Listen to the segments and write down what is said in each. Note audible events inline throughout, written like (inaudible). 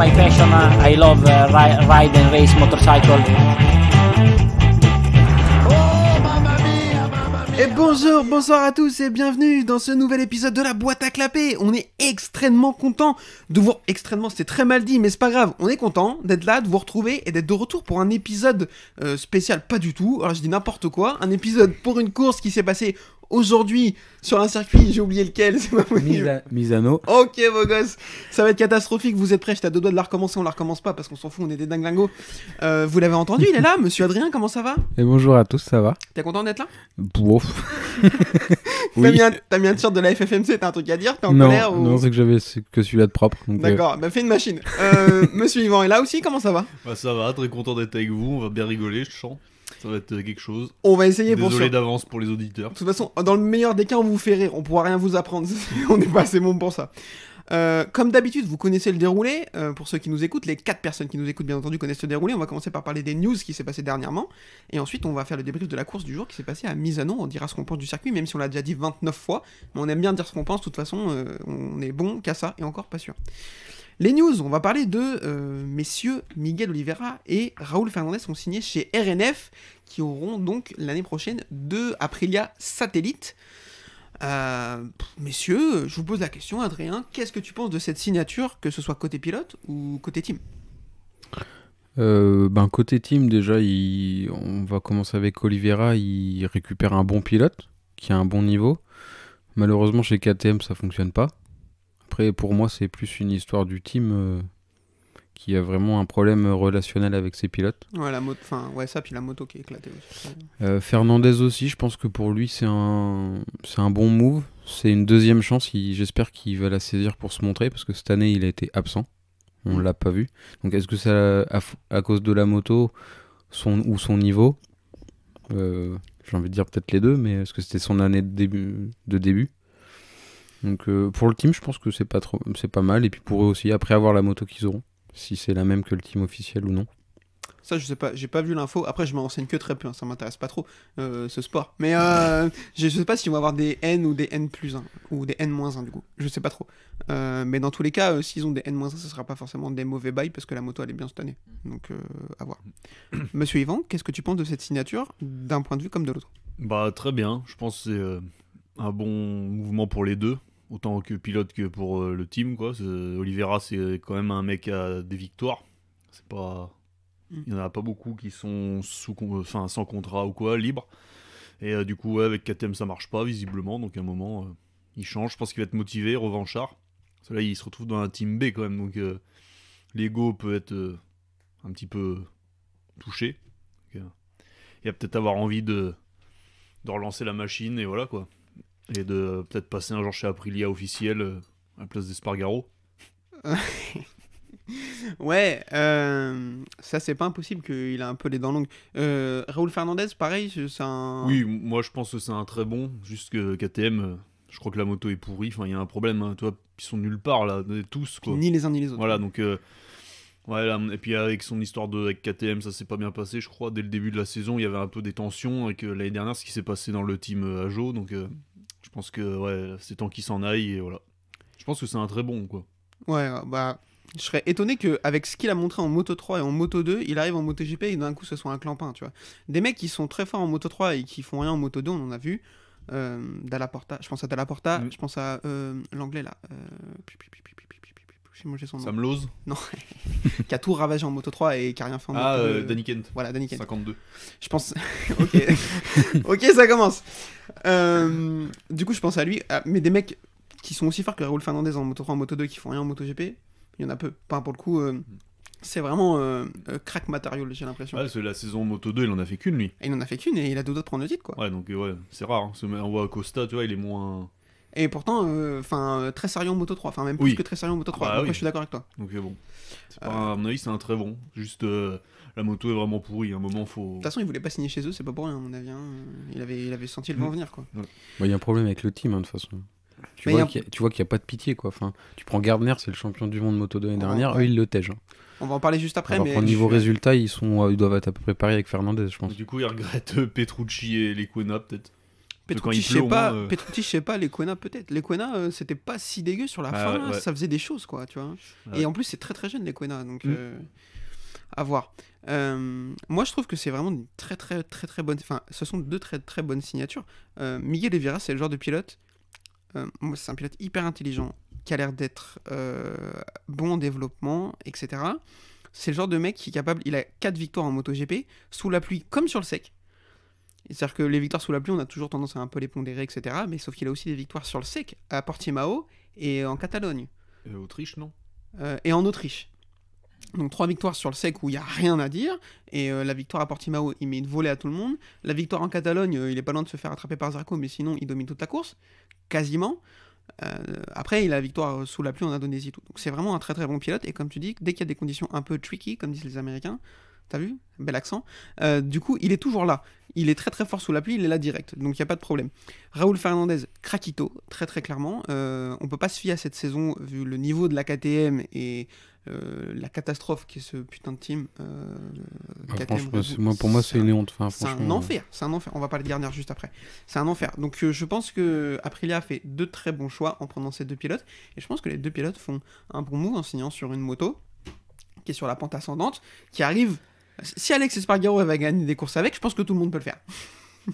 my passion. Uh, I love uh, race motorcycle. Et bonjour, bonsoir à tous et bienvenue dans ce nouvel épisode de la boîte à clapper. On est extrêmement content de vous extrêmement, c'était très mal dit, mais c'est pas grave. On est content d'être là, de vous retrouver et d'être de retour pour un épisode euh, spécial, pas du tout. Alors je dis n'importe quoi, un épisode pour une course qui s'est passée aujourd'hui sur un circuit, j'ai oublié lequel, (laughs) c'est pas Misano. Ok, vos gosses, ça va être catastrophique. Vous êtes prêts J'étais à deux doigts de la recommencer, on la recommence pas parce qu'on s'en fout, on est des dinglingos. Euh, vous l'avez entendu, il est là, (laughs) monsieur Adrien, comment ça va Et bonjour à tous, ça va T'es content d'être là (laughs) T'as mis un, de la FFMC, t'as un truc à dire T'es en colère ou... Non, c'est que j'avais que celui-là de propre. D'accord, euh. bah fais une machine. Euh, monsieur Yvan est là aussi, comment ça va Bah ça va, très content d'être avec vous, on va bien rigoler, je te ça va être quelque chose. On va essayer Désolé pour d'avance pour les auditeurs. De toute façon, dans le meilleur des cas, on vous ferait, rire. On pourra rien vous apprendre. (laughs) on n'est pas assez bon pour ça. Euh, comme d'habitude, vous connaissez le déroulé. Euh, pour ceux qui nous écoutent, les quatre personnes qui nous écoutent, bien entendu, connaissent le déroulé. On va commencer par parler des news qui s'est passé dernièrement. Et ensuite, on va faire le débrief de la course du jour qui s'est passée à Misano. On dira ce qu'on pense du circuit, même si on l'a déjà dit 29 fois. Mais on aime bien dire ce qu'on pense. De toute façon, euh, on est bon qu'à ça. Et encore pas sûr. Les news, on va parler de messieurs Miguel Oliveira et Raoul Fernandez ont signé chez RNF, qui auront donc l'année prochaine deux Aprilia satellites. Euh, messieurs, je vous pose la question, Adrien, qu'est-ce que tu penses de cette signature, que ce soit côté pilote ou côté team euh, ben côté team déjà, on va commencer avec Oliveira, il récupère un bon pilote qui a un bon niveau. Malheureusement chez KTM ça fonctionne pas. Après pour moi c'est plus une histoire du team. Euh, qui a vraiment un problème relationnel avec ses pilotes. Ouais, la moto, enfin, ça, puis la moto qui est éclatée aussi. Euh, Fernandez aussi, je pense que pour lui, c'est un, un bon move. C'est une deuxième chance. j'espère qu'il va la saisir pour se montrer, parce que cette année, il a été absent. On ne l'a pas vu. Donc, est-ce que c'est à, cause de la moto son, ou son niveau euh, J'ai envie de dire peut-être les deux, mais est-ce que c'était son année de début, donc euh, pour le team, je pense que c'est pas trop, c'est pas mal. Et puis pour eux aussi, après avoir la moto qu'ils auront si c'est la même que le team officiel ou non. Ça, je sais pas, j'ai pas vu l'info. Après, je m'en renseigne que très peu, Ça hein. ça m'intéresse pas trop euh, ce sport. Mais je euh, je sais pas si vont avoir des N ou des N plus 1 ou des N moins 1 du coup. Je sais pas trop. Euh, mais dans tous les cas, s'ils ont des N moins 1, ce sera pas forcément des mauvais bails parce que la moto elle est bien cette année. Donc à voir. (clears throat) Monsieur Yvan, qu'est-ce que tu penses de cette signature d'un point de vue comme de l'autre Bah, très bien. Je pense que c'est un bon mouvement pour les deux autant que pilote que pour euh, le team. Quoi. Oliveira, c'est quand même un mec à des victoires. C'est pas... Mm. Il n'y en a pas beaucoup qui sont sans contrat ou quoi, libres. Et euh, du coup, avec KTM, ça marche pas, visiblement. Donc, à un moment, euh, il change. Je pense qu'il va être motivé, revanchard. Parce là, il se retrouve dans un team B quand même. Donc, l'ego peut être un petit peu touché. il va peut-être avoir envie de relancer la machine. Et voilà, quoi et de euh, peut-être passer un jour chez Aprilia officiel euh, à la place Spargaro. (laughs) ouais, euh, ça c'est pas impossible qu'il a un peu les dents longues. Raoul Fernandez, pareil, c'est un. Oui, moi je pense que c'est un très bon, juste que KTM, je crois que la moto est pourrie, enfin il y a un problème, Toi, hein, tu ils sont nulle part là, tous quoi. Ni les uns ni les autres. Voilà, donc. voilà. ouais, et puis avec son histoire de avec KTM, ça s'est pas bien passé, je crois. Dès le début de la saison, il y avait un peu des tensions. Et que l'année dernière, ce qui s'est passé dans le team Ajo, donc je pense que ouais, c'est temps qu'il s'en aille et voilà. Je pense que c'est un très bon quoi. Ouais, bah je serais étonné qu'avec ce qu'il a montré en Moto 3 et en Moto 2, il arrive en Moto GP et d'un coup ce soit un clampin, tu vois. Des mecs qui sont très forts en Moto 3 et qui font rien en Moto 2, on en a vu. Euh, Porta, je pense à Dallaporta, je pense à l'anglais là. Euh... J'ai son nom. Sam Lose Non. (laughs) qui a tout ravagé en Moto 3 et qui a rien fait en Ah, euh, Danny Kent. Voilà, Danny Kent. 52. Je pense. (laughs) ok. (laughs) ok, ça commence. Euh, du coup, je pense à lui. Ah, mais des mecs qui sont aussi forts que Raoul Fernandez en Moto 3, en Moto 2, qui font rien en Moto GP, il y en a peu. Pas pour le coup. Euh, mhm. c'est vraiment crack matériel, j'ai l'impression. Ouais, c'est la saison Moto 2, il en a fait qu'une, lui. il en a fait qu'une et il a deux autres prendre le titre, quoi. Ouais, donc ouais, c'est rare. Hein. On voit Costa, tu vois, il est moins et pourtant, euh, enfin, euh, très sérieux en moto 3, enfin même plus que très sérieux en moto 3. Bah je suis d'accord avec toi. Donc euh, bon, mon avis, c'est un très bon. Juste, la moto est vraiment pourrie. un moment, faut. De toute façon, il voulait pas signer chez eux, c'est pas pour rien, à mon avis. Hein. Il avait, il avait senti le vent mm. venir, quoi. Bah, il y a un problème avec le team, hein, de toute façon. Tu vois, qu'il n'y a, pas de pitié quoi. Enfin, tu prends Gardner, c'est le champion du monde moto de l'année dernière, eux ils le tègent. Hein. On va en parler juste après. mais au niveau résultat, ils, sont, ils doivent être à peu près pareils avec Fernandez, je pense. Du coup, ils regrettent Petrucci et les Quena, peut-être. Petruti, euh. je sais pas, les je sais pas, peut-être. Les quena, euh, c'était pas si dégueu sur la bah, fin, ça faisait des choses, quoi, tu vois. Et en plus, c'est très très jeune, les Quena. donc mm. euh, à voir. moi, je trouve que c'est vraiment une très très très très bonne. Enfin, ce sont deux très très bonnes signatures. Miguel Evira, c'est le genre de pilote. c'est un pilote hyper intelligent, qui a l'air d'être bon en développement, etc. C'est le genre de mec qui est capable. Il a 4 victoires en MotoGP, sous la pluie comme sur le sec. C'est-à-dire que les victoires sous la pluie, on a toujours tendance à un peu les pondérer, etc. Mais sauf qu'il a aussi des victoires sur le sec, à Portimao et en Catalogne. Et euh, Autriche, non euh, Et en Autriche. Donc trois victoires sur le sec où il n'y a rien à dire. Et euh, la victoire à Portimao, il met une volée à tout le monde. La victoire en Catalogne, il est pas loin de se faire attraper par Zarco, mais sinon il domine toute la course, quasiment. après, il a la victoire sous la pluie en Indonésie. Tout. Donc c'est vraiment un très très bon pilote. Et comme tu dis, dès qu'il y a des conditions un peu tricky, comme disent les Américains, t'as vu Bel accent. du coup, il est toujours là il est très très fort sous la pluie, il est là direct, donc il n'y a pas de problème. Raúl Fernandez, craquito, très très clairement. Euh, on ne peut pas se fier à cette saison vu le niveau de la KTM et euh, la catastrophe qu'est ce putain de team. Euh, ah, pour moi, c'est une honte. Enfin, c'est un enfer, c'est un enfer. On va parler de dernière juste après. C'est un enfer. Donc je pense que Aprilia a fait deux très bons choix en prenant ces deux pilotes, et je pense que les deux pilotes font un bon move en signant sur une moto qui est sur la pente ascendante, qui arrive si Alex Espargaro va gagner des courses avec, je pense que tout le monde peut le faire. (laughs)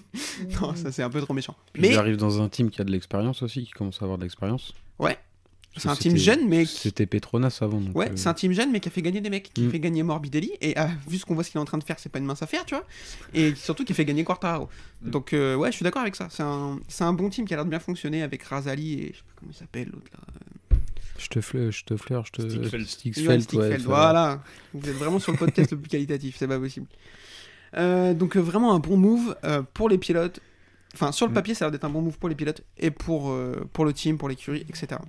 non, mm. ça c'est un peu trop méchant. mais il arrive dans un team qui a de l'expérience aussi, qui commence à avoir de l'expérience. Ouais. C'est un team jeune, mais. C'était Petronas avant. Donc ouais, euh, c'est un team jeune, mais qui a fait gagner des mecs, qui a mm. fait gagner Morbidelli. Et euh, vu ce qu'on voit ce qu'il est en train de faire, c'est pas une mince affaire, tu vois. Et surtout qui fait gagner Quartaro. Mm. Donc, euh, ouais, je suis d'accord avec ça. C'est un... un, bon team qui a l'air de bien fonctionner avec Razali et je sais pas comment il s'appelle l'autre là. Je te je te te... Ouais, voilà. Vous êtes vraiment sur le podcast le plus qualitatif, c'est pas possible. Euh, donc euh, vraiment un bon move euh, pour les pilotes. Enfin, sur le mm. papier, ça a l'air d'être un bon move pour les pilotes et pour, pour le team, pour l'écurie, etc.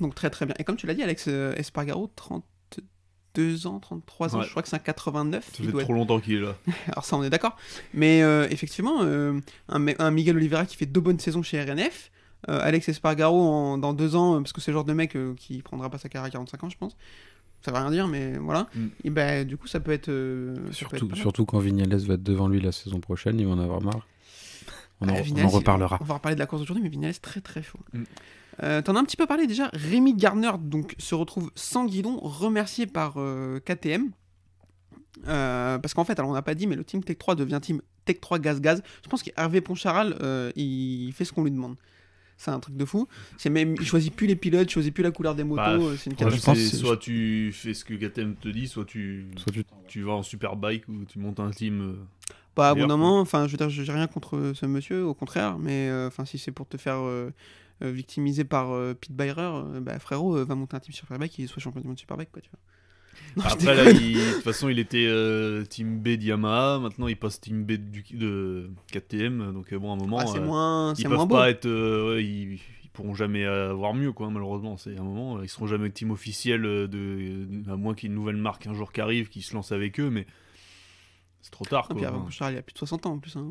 Donc très très bien. Et comme tu l'as dit, Alex Espargaro, 32 ans, 33 ans, je crois que c'est un 89. Ça fait trop longtemps qu'il est là. (laughs) Alors ça, on est d'accord. Mais effectivement, un, Miguel Oliveira qui fait deux bonnes saisons chez RNF, euh, Alex Espargaro en, dans deux ans, euh, parce que c'est le genre de mec euh, qui prendra pas sa carrière à 45 ans, je pense. Ça va rien dire, mais voilà. Mm. Et ben, du coup, ça peut être. surtout, surtout quand Vignales va être devant lui la saison prochaine, il va en avoir marre. On, en, ah, reparlera. On va reparler de la course aujourd'hui, mais Vignales, très très chaud. tu mm. en T'en as un petit peu parlé déjà. Rémi Gardner donc, se retrouve sans guidon, remercié par KTM. parce qu'en fait, alors on n'a pas dit, mais le Team Tech 3 devient Team Tech 3 Gaz Gaz. Je pense qu'Hervé Poncharal, il fait ce qu'on lui demande. C'est un truc de fou. C'est même, choisit plus les pilotes, il choisit plus la couleur des motos. Bah, euh, c'est une catastrophe. soit tu fais ce que Gatem te dit, soit tu, tu... vas en superbike ou tu montes un team. Pas euh, bah, abondamment. Enfin, je veux dire, j'ai rien contre ce monsieur, au contraire. Mais euh, enfin, si c'est pour te faire victimiser par Pete Byrer, bah, frérot, va monter un team superbike et soit champion du monde superbike, quoi. Tu vois. (laughs) Après, là, de toute façon, il était euh, Team B de Maintenant, il passe Team B de, de... KTM. Donc, euh, bon, à un moment, ils peuvent pourront jamais avoir mieux, quoi. Malheureusement, c'est un moment, euh, ils seront jamais team officiel de, à moins qu'il y ait une nouvelle marque un jour qui arrive, qui se lance avec eux, mais c'est trop tard. Ah, quoi. Il Bouchard, a plus de 60 ans en plus. Hein.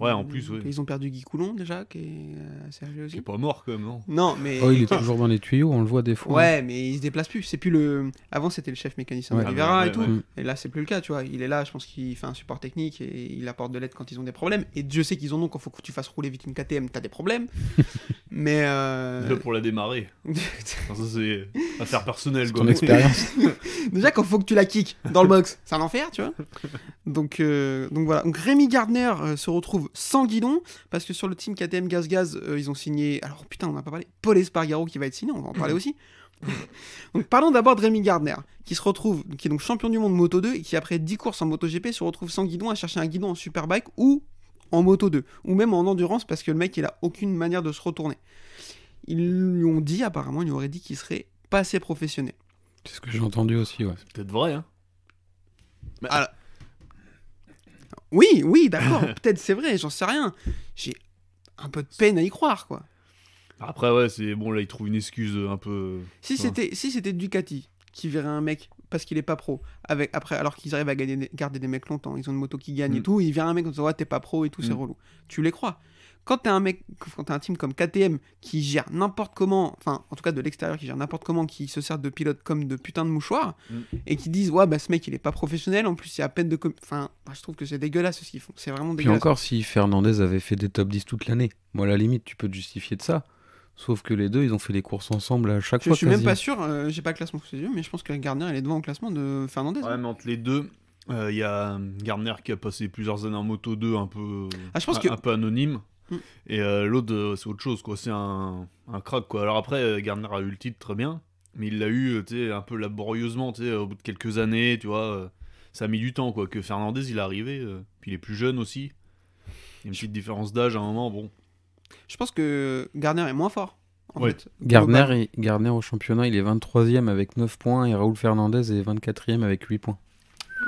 ouais, en plus. Ils ont perdu Guy Coulon déjà, qui est euh, sérieux aussi. Il est pas mort quand même, non Non, mais. Oh, il est toujours dans les tuyaux, on le voit des fois. Ouais, mais il se déplace plus. C'est plus le. Avant, c'était le chef mécanicien Rivera et tout. Et là, c'est plus le cas, tu vois. Il est là, je pense qu'il fait un support technique et il apporte de l'aide quand ils ont des problèmes. Et Dieu sait qu'ils en ont quand faut que tu fasses rouler vite une KTM, t'as des problèmes. (laughs) mais. Euh, pour la démarrer. (laughs) ça, c'est affaire personnelle, quoi. expérience. (laughs) déjà, quand faut que tu la kicks dans le box, c'est un enfer, tu vois. Donc euh, donc, voilà. Donc Rémi Gardner euh, se retrouve sans guidon parce que sur le team KTM Gaz Gaz, euh, ils ont signé. Alors putain, on n'a pas parlé. Paul Espargaro qui va être signé, on va en parler mhm. aussi. (laughs) donc parlons d'abord de Rémi Gardner qui se retrouve, qui est donc champion du monde Moto 2 et qui après 10 courses en Moto GP se retrouve sans guidon à chercher un guidon en Superbike ou en Moto 2 ou même en endurance parce que le mec il a aucune manière de se retourner. Ils lui ont dit apparemment, ils lui auraient dit qu'il serait pas assez professionnel. C'est ce que j'ai entendu aussi, ouais. C'est peut-être vrai, hein. Mais... Ah, alors, oui, oui, d'accord, (laughs) peut-être c'est vrai, j'en sais rien. J'ai un peu de peine à y croire, quoi. Après, ouais, c'est bon, là, il trouve une excuse euh, un peu. Si c'était si c'était Ducati qui verrait un mec parce qu'il est pas pro, avec, après, alors qu'ils arrivent à garder des mecs longtemps, ils ont une moto qui gagne et mm. tout, il vient un mec en disant, ouais, t'es pas pro et tout, c'est mm. relou. Tu les crois. Quand t'es un mec, quand t'es un team comme KTM qui gère n'importe comment, enfin en tout cas de l'extérieur qui gère n'importe comment, qui se sert de pilote comme de putain de mouchoir, mm. et qui disent ouais bah ce mec il est pas professionnel, en plus il y a à peine de, enfin je trouve que c'est dégueulasse ce qu'ils font, c'est vraiment dégueulasse. Puis encore si Fernandez avait fait des top 10 toute l'année, moi à la limite tu peux te justifier de ça. Sauf que les deux, ils ont fait des courses ensemble à chaque fois. Je suis même pas sûr, euh, j'ai pas le classement sous yeux, mais je pense que Gardner, il est devant au classement de Fernandez. Hein. Ouais, mais entre les deux, euh, il y a Gardner qui a passé plusieurs années en moto 2 un peu, ah, un peu anonyme. Et euh, l'autre, euh, c'est autre chose, quoi. C'est un, un crack, quoi. Alors après, euh, Gardner a eu le titre très bien, mais il l'a eu, tu un peu laborieusement, tu au bout de quelques années, tu vois. ça a mis du temps, quoi. Que Fernandez, il est arrivé. puis il est plus jeune aussi. Il y a une petite différence d'âge à un moment, bon. Je pense que Gardner est moins fort. En fait, Gardner, au championnat, il est 23 ème avec 9 points et Raoul Fernandez est 24 ème avec 8 points.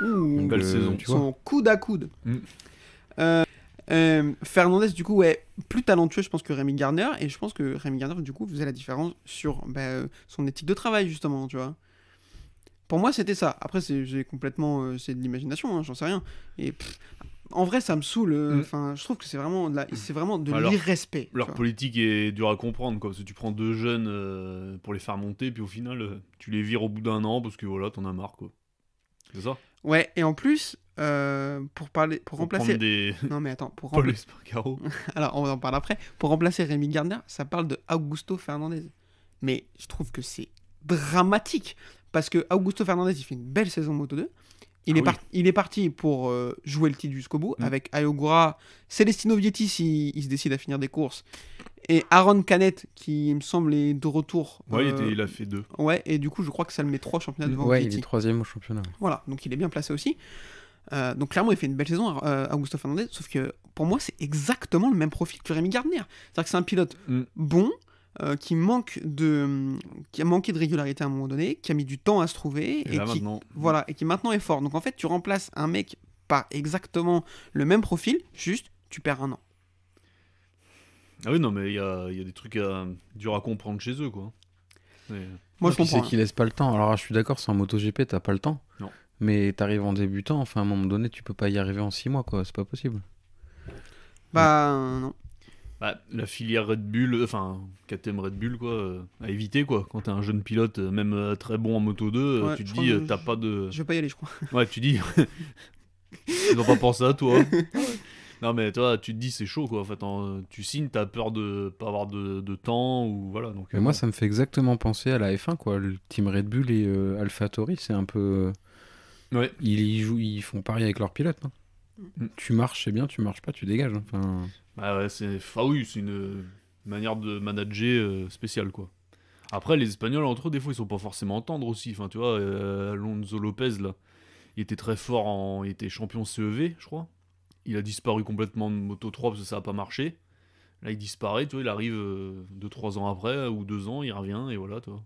une belle saison. Tu vois. coude à coude. Mm. Euh, Fernandez, du coup, est plus talentueux, je pense, que Rémi Gardner. Et je pense que Rémi garner du coup, faisait la différence sur bah, euh, son éthique de travail, justement, tu vois. Pour moi, c'était ça. Après, c'est complètement. Euh, c'est de l'imagination, hein, j'en sais rien. Et en vrai, ça me saoule. Mm. Enfin, je trouve que c'est vraiment de, c'est vraiment de l'irrespect. Leur, politique est dure à comprendre, quoi. Parce tu prends deux jeunes pour les faire monter, puis au final, tu les vires au bout d'un an parce que voilà, t'en as marre, quoi. C'est ça Ouais, et en plus, euh, pour parler pour, remplacer (laughs) non mais attends pour (laughs) alors on en parle après pour remplacer Rémi Gardner ça parle de Augusto Fernandez mais je trouve que c'est dramatique parce que Augusto Fernandez il fait une belle saison Moto 2 il, ah est, parti il est parti pour euh, jouer le titre jusqu'au bout mm. avec Ayogura Celestino Vietti s'il se décide à finir des courses et Aaron Canet qui me semble est de retour ouais euh, il, a fait deux ouais et du coup je crois que ça le met trois championnats mm. devant ouais il est troisième au championnat voilà donc il est bien placé aussi euh, donc clairement, il fait une belle saison, à euh, Augusto Fernandez, sauf que pour moi, c'est exactement le même profil que Rémi Gardner. C'est-à-dire que c'est un pilote mm. bon, euh, qui manque de qui a manqué de régularité à un moment donné, qui a mis du temps à se trouver et, qui maintenant. Mm. voilà et qui maintenant est fort. Donc en fait, tu remplaces un mec par exactement le même profil, juste tu perds un an. Ah oui non mais il y, a des trucs durs à comprendre chez eux quoi. Moi je comprends. C'est hein. qu'ils laissent pas le temps. Alors je suis d'accord, c'est un MotoGP t'as pas le temps. Non. Mais t'arrives en débutant, enfin à un moment donné, tu peux pas y arriver en 6 mois, quoi. C'est pas possible. Bah euh, non. Bah, la filière Red Bull, euh, enfin KTM Red Bull, quoi, euh, à éviter, quoi. Quand t'es un jeune pilote, même très bon en moto 2, tu te dis, t'as pas de. Je vais pas y aller, je crois. (laughs) Ouais, tu dis. (laughs) Ils ont pas pensé à toi. (laughs) non, mais toi, tu te dis, c'est chaud, quoi. En fait, tu signes, t'as peur de pas avoir de, temps, ou voilà. Donc, mais moi, ça me fait exactement penser à la F1, quoi. Le team Red Bull et AlphaTauri, c'est un peu ils, jouent, ils font pareil avec leurs pilote mm. Tu marches, c'est bien, tu marches pas, tu dégages. Enfin... Bah c'est... Ah c'est une manière de manager euh, spéciale, quoi. Après, les Espagnols, entre eux, des fois, ils sont pas forcément tendres aussi. Enfin, tu vois, euh, Alonso Lopez, là, il était très fort Il était champion CEV, je crois. Il a disparu complètement de Moto 3 parce que ça a pas marché. Là, il disparaît, tu vois, il arrive 2-3 euh, ans après, ou 2 ans, il revient, et voilà, toi.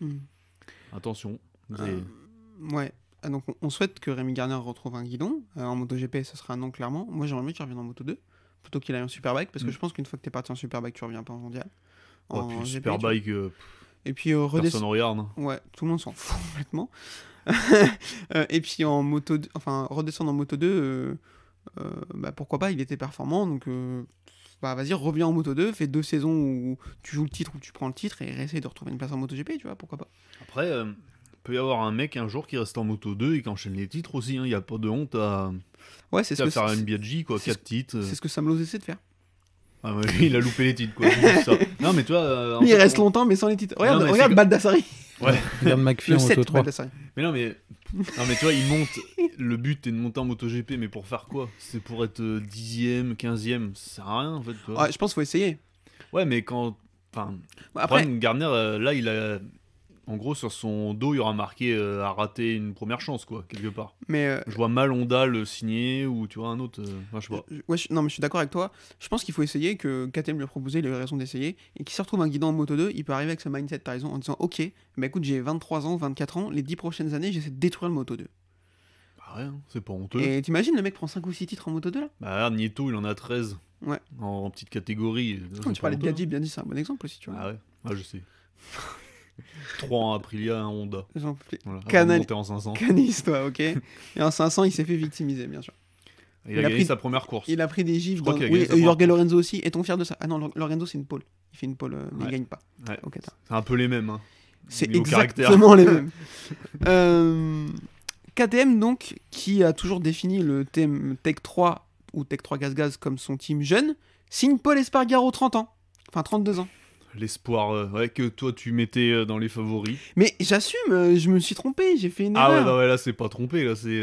Mm. Attention. ouais. Ah, donc on souhaite que Rémi Garnier retrouve un guidon. Euh, en en GP ce sera un non clairement. Moi, j'aimerais mieux qu'il revienne en Moto 2 plutôt qu'il aille en Superbike parce que mm. je pense qu'une fois que tu es parti en Superbike, tu reviens pas en mondial. En Superbike. Euh, et puis euh, regarde. Ouais, tout le monde s'en fout (laughs) complètement. (laughs) et puis en moto, enfin redescendre en moto 2, bah, pourquoi pas, il était performant donc bah vas-y, reviens en Moto 2, fais deux saisons où tu joues le titre, où tu prends le titre et essaye de retrouver une place en Moto GP, tu vois, pourquoi pas. Après, peut y avoir un mec un jour qui reste en moto 2 et qui enchaîne les titres aussi. Hein. Il hein. n'y a pas de honte à, ouais, c'est ce faire une Biaggi, quoi, 4 titres. C'est ce que Sam Lowe essaie de faire. Ah, (laughs) il a loupé les titres, quoi. ça. (laughs) Non, mais toi. Euh, il reste longtemps, mais sans les titres. Regarde, regarde Baldassari. (laughs) Ouais. Regarde McPhee en Moto 3. Mais non, mais. Non, mais toi, il monte. Le but est de monter en moto gp mais pour faire quoi C'est pour être 10 euh, quinzième. 15 Ça sert à rien, en fait. Quoi. Ouais, je pense qu'il faut essayer. Ouais, mais quand. Enfin, après... Euh, là, il a en gros, sur son dos, il y aura marqué euh, à rater une première chance, quoi, quelque part. Mais euh, je vois mal le signer ou tu vois un autre. Euh, je sais pas. Ouais, non, mais je suis d'accord avec toi. Je pense qu'il faut essayer, que KTM lui a proposé, il a raison d'essayer, et qu'il se retrouve un guidant en moto 2, il peut arriver avec ce mindset, par exemple, en disant Ok, mais bah, écoute, j'ai 23 ans, 24 ans, les 10 prochaines années, j'essaie de détruire le moto 2. Bah rien, hein, c'est pas honteux. Et t'imagines, le mec prend 5 ou 6 titres en moto 2 là Bah, Nieto, il en a 13. Ouais. En, petite catégorie. Oh, tu parlais de Gadi, hein. bien dit, c'est un bon exemple aussi, tu vois. Ah ouais, ah, je sais. (laughs) 3 en Aprilia, un Honda. J'en en Canis, toi, ok. (laughs) Et en 500, il s'est fait victimiser, bien sûr. Il, a, pris... sa première course. Il a pris des gifs. Oui, Jorge Lorenzo aussi. Est-on fier de ça Ah non, Lorenzo, c'est une pole. Il fait une pole, euh, mais gagne pas. c'est un peu les mêmes. Hein. C'est exactement les mêmes. (laughs) Euh, KTM, donc, qui a toujours défini le thème Tech 3 ou Tech 3 Gaz Gaz comme son team jeune, signe Paul Espargaro 30 ans. Enfin, 32 ans l'espoir euh, ouais, que toi tu mettais euh, dans les favoris. Mais j'assume, euh, je me suis trompé, j'ai fait une Ah ouais, non, bah là c'est pas trompé, là c'est.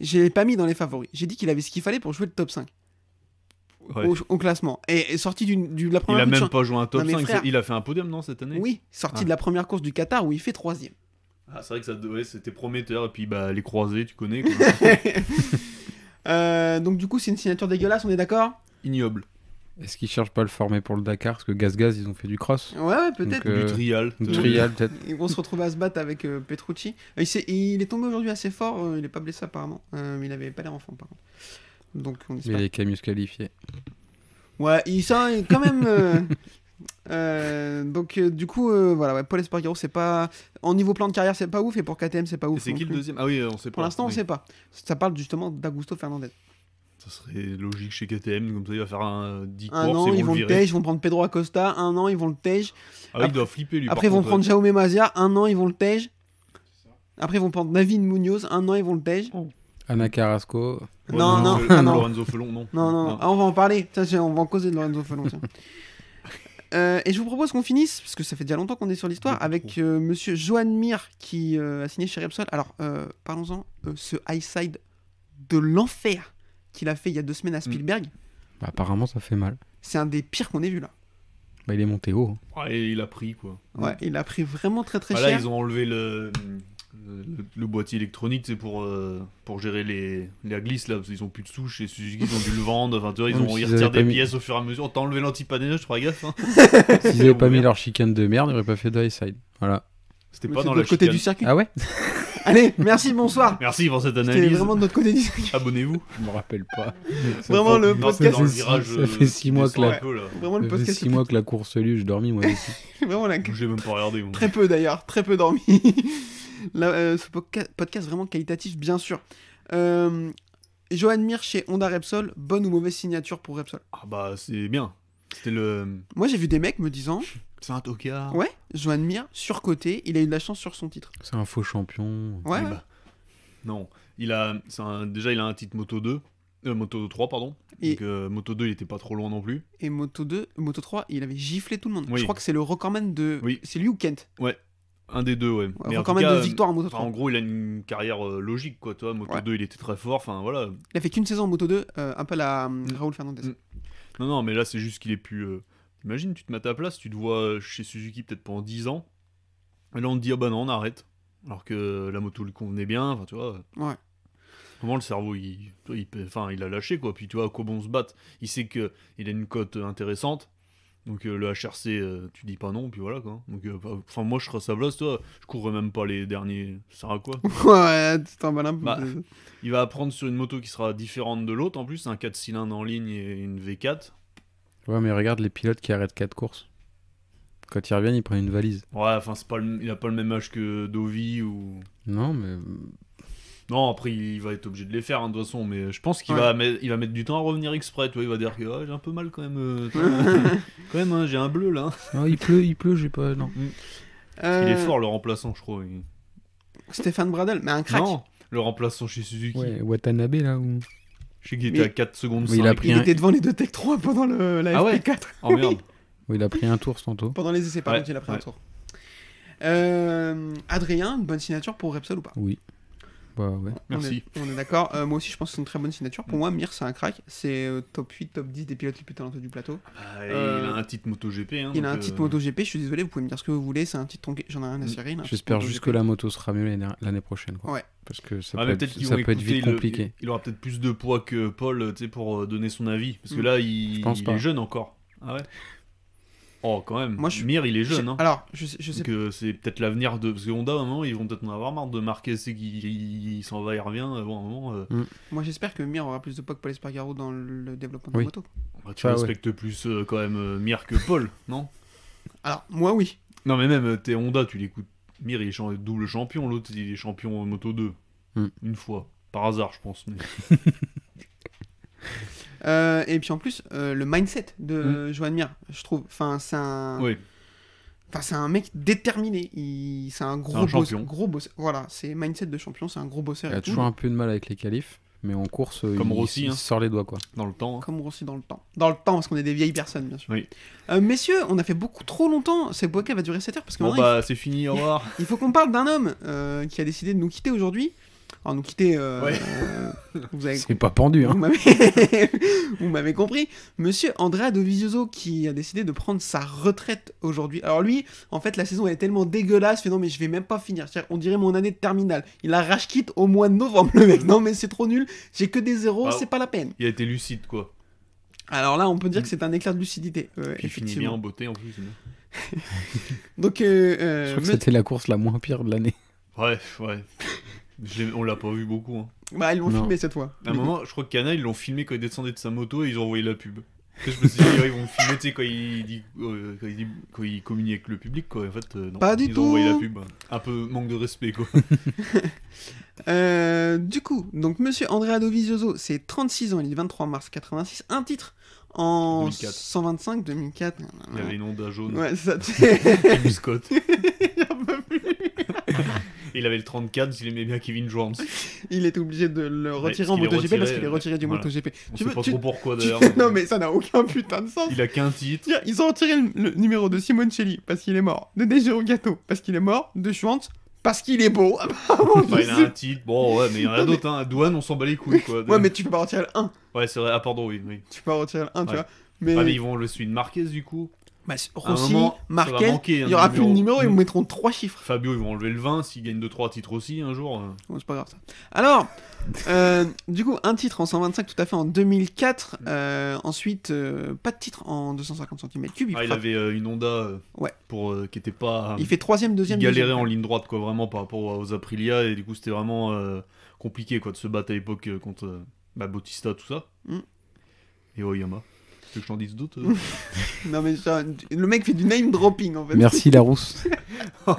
J'ai pas mis dans les favoris. J'ai dit qu'il avait ce qu'il fallait pour jouer le top 5 au, classement. Et, sorti du, de la Il a même pas joué un top 5, il a fait un podium non cette année Oui, sorti de ah. la première course du Qatar où il fait troisième. Ah, c'est vrai que ça c'était prometteur, et puis bah les croisés, tu connais, (laughs) donc du coup, c'est une signature dégueulasse, on est d'accord Ignoble. Est-ce qu'ils cherchent pas à le former pour le Dakar Parce que Gaz-Gaz, ils ont fait du cross. Ouais, peut-être. Euh, du trial. Du trial, peut-être. (laughs) Ils vont se retrouver à se battre avec euh, Petrucci. Il est, il, est, tombé aujourd'hui assez fort. Euh, il n'est pas blessé, apparemment. mais il n'avait pas l'air en par contre. Donc, on espère. Mais Camus qualifié. Ouais, il sort quand même. (laughs) donc du coup voilà Paul Espargaro c'est pas en niveau plan de carrière c'est pas ouf et pour KTM c'est pas ouf c'est qui le deuxième ah oui on sait pas pour l'instant on on sait pas ça parle justement d'Augusto Fernandez ça serait logique chez KTM, comme ça il va faire un 10 euh, un an, ils vont le, le ils vont prendre Pedro Acosta, un an ils vont le tèche. Ah, après, il doit flipper lui. Après ils vont prendre euh. Jaume Mazia, un an ils vont le ça Après ils vont prendre Navin Munoz, un an ils vont le tèche. Oh. Anna Carrasco. non, non, Lorenzo Felon, non. Non, ah, on va en parler. on va en causer de Lorenzo Felon. (laughs) Euh, et je vous propose qu'on finisse, parce que ça fait déjà longtemps qu'on est sur l'histoire, avec monsieur Johan Mir qui a signé chez Repsol. Alors, parlons-en, ce high side de l'enfer qu'il a fait il y a deux semaines à mm. Spielberg. Bah, apparemment, ça fait mal. C'est un des pires qu'on ait vu là. Bah, il est monté haut. Hein. et il a pris quoi. Ouais, il a pris vraiment très très ah, cher. Là, ils ont enlevé le, le, boîtier électronique, c'est pour, euh, pour gérer les, les glisses là, parce qu'ils ont plus de souche et ils ont dû le vendre. Enfin, tu vois, ils ont retiré des pièces au fur et à mesure. T'as t'a enlevé l'antipanage, je crois. gaffe. Hein. (laughs) S'ils avaient pas mis leur chicane de merde, ils auraient pas fait de high side. Voilà. C'était pas dans le côté du circuit. Ah ouais (laughs) (laughs) Allez, merci, bonsoir. Merci pour cette analyse. vraiment de notre côté (laughs) Abonnez-vous. Je me rappelle pas. (laughs) Vraiment le podcast. Ça fait 6 euh, mois que la Vraiment le podcast. mois que la course luge, je dormis moi aussi. Vraiment la J'ai même pas regardé. Très peu d'ailleurs, très peu dormi. Euh, ce podcast vraiment qualitatif, bien sûr. Euh, Johan Mir chez Honda Repsol, bonne ou mauvaise signature pour Repsol Ah bah c'est bien. C'était le. Moi j'ai vu des mecs me disant c'est un tocard. Ouais, Joan Mir, surcoté, il a eu de la chance sur son titre. C'est un faux champion. Ouais. Bah. non, il a, déjà il a un titre Moto 2, euh, Moto 3 pardon. Et- Donc euh, Moto 2 il était pas trop loin non plus. Et Moto 2, Moto 3, il avait giflé tout le monde. Je crois que c'est le recordman de. Oui. C'est lui ou Kent Ouais, Un des deux ouais. Recordman de victoire en Moto 3. en gros il a une carrière euh, logique quoi, toi. Moto 2 il était très fort, enfin voilà. Il a fait qu'une saison en Moto 2, un peu la Raoul Fernandez. Mm. Non non mais là c'est juste qu'il est plus, Imagine, tu te mets à ta place, tu te vois euh, chez Suzuki peut-être pendant 10 ans, et là on te dit, ah bah non, on arrête. Alors que la moto lui convenait bien, enfin tu vois. Ouais. Comment le cerveau, il, enfin, il a lâché quoi. Puis tu vois, à quoi bon se battre Il sait que il a une cote euh, intéressante. Donc euh, le HRC, tu dis pas non, puis voilà quoi. Donc, bah, enfin, moi je serais sa place, toi, je courrais même pas les derniers. Ça sert à quoi (laughs) Ouais, tu t'emballes un peu. Bah, il va apprendre sur une moto qui sera différente de l'autre en plus, un 4 cylindres en ligne et une V4. Ouais, mais regarde les pilotes qui arrêtent 4 courses. Quand ils reviennent, ils prennent une valise. Ouais, enfin, c'est pas il a pas le même âge que Dovi ou. Non, mais. Non, après, il va être obligé de les faire, hein, de toute façon, mais je pense qu'il va, il va mettre du temps à revenir exprès, tu vois, il va dire que oh, j'ai un peu mal quand même. Euh, (laughs) quand même, hein, j'ai un bleu là. non, il pleut, il pleut, j'ai pas. Non. Mm. Euh, il est fort, le remplaçant, je crois. Stéphane Bradel, mais un crack. Non, le remplaçant chez Suzuki. Ouais, Watanabe là. ou... Je sais qu'il était à 4 secondes il Il était devant les deux Tech 3 pendant le, la Ah 4 Oh merde. (laughs) il a pris un tour tantôt. Pendant les essais, par il a pris un tour. Euh, Adrien, une bonne signature pour Repsol ou pas Oui. Bah, ouais. Merci. On est, d'accord. Euh, moi aussi, je pense que c'est une très bonne signature. Pour mm. moi, Mir, c'est un crack. C'est euh, top 8, top 10 des pilotes les plus talentueux du plateau. Ah, il a euh, un titre MotoGP. Hein, il a un titre MotoGP. Je suis désolé, vous pouvez me dire ce que vous voulez. C'est un titre tronqué J'en ai rien à mm. cirer. J'espère juste que la moto sera mieux l'année prochaine. Ouais. Parce que ça ah, peut, être, vite compliqué. Il aura peut-être plus de poids que Paul pour donner son avis. Parce que mm. là, il, est jeune encore. Ah ouais Oh, quand même. Moi, je... Mir, il est jeune. Hein. Alors, je, sais que euh, c'est peut-être l'avenir de. Honda, à un moment, ils vont peut-être en avoir marre de marquer, c'est qu'il s'en va et revient. Euh, à un moment, euh. mm. Moi, j'espère que Mir aura plus de poids que Paul Espargaro dans le développement de la moto. Bah, tu bah, respectes plus quand même Mire Mir que Paul, (laughs) non Alors, moi, oui. Non, mais même, t'es Honda, tu l'écoutes. Mir, il est double champion. L'autre, il est champion Moto 2. Mm. Une fois. Par hasard, je pense. (laughs) Euh, et puis en plus, euh, le mindset de mmh. Joan Mir, je trouve. Enfin, c'est un. Enfin, c'est un mec déterminé. Il... C'est un gros Gros boss... Voilà, c'est mindset de champion, c'est un gros bosseur. Il a toujours un peu de mal avec les qualifs, mais en course, euh, il... Hein. sort les doigts, quoi. Dans le temps. Hein. Comme Rossi dans le temps. Dans le temps, parce qu'on est des vieilles personnes, bien sûr. messieurs, on a fait beaucoup trop longtemps. cette boîte va durer 7 heures. Parce que bon, bah, c'est fini, au revoir. (laughs) il faut qu'on parle d'un homme qui a décidé de nous quitter aujourd'hui. Alors, ah, nous quitter. Euh, euh, vous avez... C'est pas pendu, hein. Vous m'avez (laughs) compris. Monsieur Andrea Dovizioso qui a décidé de prendre sa retraite aujourd'hui. Alors, lui, en fait, la saison elle est tellement dégueulasse. Fait non, mais je vais même pas finir. On dirait mon année de terminale. Il a rage quitte au mois de novembre, le mec. Non, mais c'est trop nul. J'ai que des zéros, bah, c'est pas la peine. Il a été lucide, quoi. Alors là, on peut dire mm. que c'est un éclair de lucidité. il finit bien en beauté en plus. (laughs) Donc, euh, je crois que c'était la course la moins pire de l'année. Bref, ouais on l'a pas vu beaucoup. Hein. Bah, ils l'ont filmé cette fois. À un moment, je crois que Cana, ils l'ont filmé quand il descendait de sa moto et ils ont envoyé la pub. je me suis dit, (laughs) ils vont filmer, tu sais, quand il, dit, euh, quand, il quand il communique avec le public, quoi. En fait, euh, non, Pas du ils ont envoyé la pub. Un peu manque de respect, quoi. (laughs) Euh, du coup, donc Monsieur Andrea Dovizioso, c'est 36 ans, il est 23 mars 86, un titre en 125 2004. Il y avait une onda jaune. Ouais, ça. (laughs) Scott. a peux plus il avait le 34, il aimait bien Kevin Jones. (laughs) il est obligé de le retirer en MotoGP parce qu'il est retiré du MotoGP. tu pas trop pourquoi d'ailleurs. (laughs) non mais ça n'a aucun putain de sens. Il a qu'un titre. Ils ont retiré le, numéro de Simone Simoncelli parce qu'il est mort, de Dejero Gatto parce qu'il est mort, de Schwantz parce qu'il est beau. (laughs) enfin, il a un titre, bon ouais, mais il y en a d'autres. Hein. Douane, on s'en bat les couilles quoi. ouais, mais tu peux pas retirer le 1. Ouais, c'est vrai, ah, pardon, oui, oui. Tu peux pas retirer le 1, tu vois. Mais... Ah, mais ils vont le suivre Marquez du coup bah, Rossi, Marquette, hein, il n'y aura plus de numéro, ils vous mettront trois chiffres. Fabio, ils vont enlever le 20 s'il gagne 2-3 titres aussi un jour. c'est pas grave ça. Alors, euh, du coup, un titre en 125 tout à fait en 2004. Euh, ensuite, euh, pas de titre en 250 cm3. Il, ah, avait une Honda pour, qui était pas. il fait 3 deuxième 2 Il galérait en ligne droite, quoi, vraiment par rapport aux Aprilia. Et du coup, c'était vraiment compliqué quoi, de se battre à l'époque contre bah, Bautista, tout ça. Mm. Et Oyama dise d'autres euh. (laughs) Non, mais le mec fait du name dropping en fait. Merci Larousse. (laughs)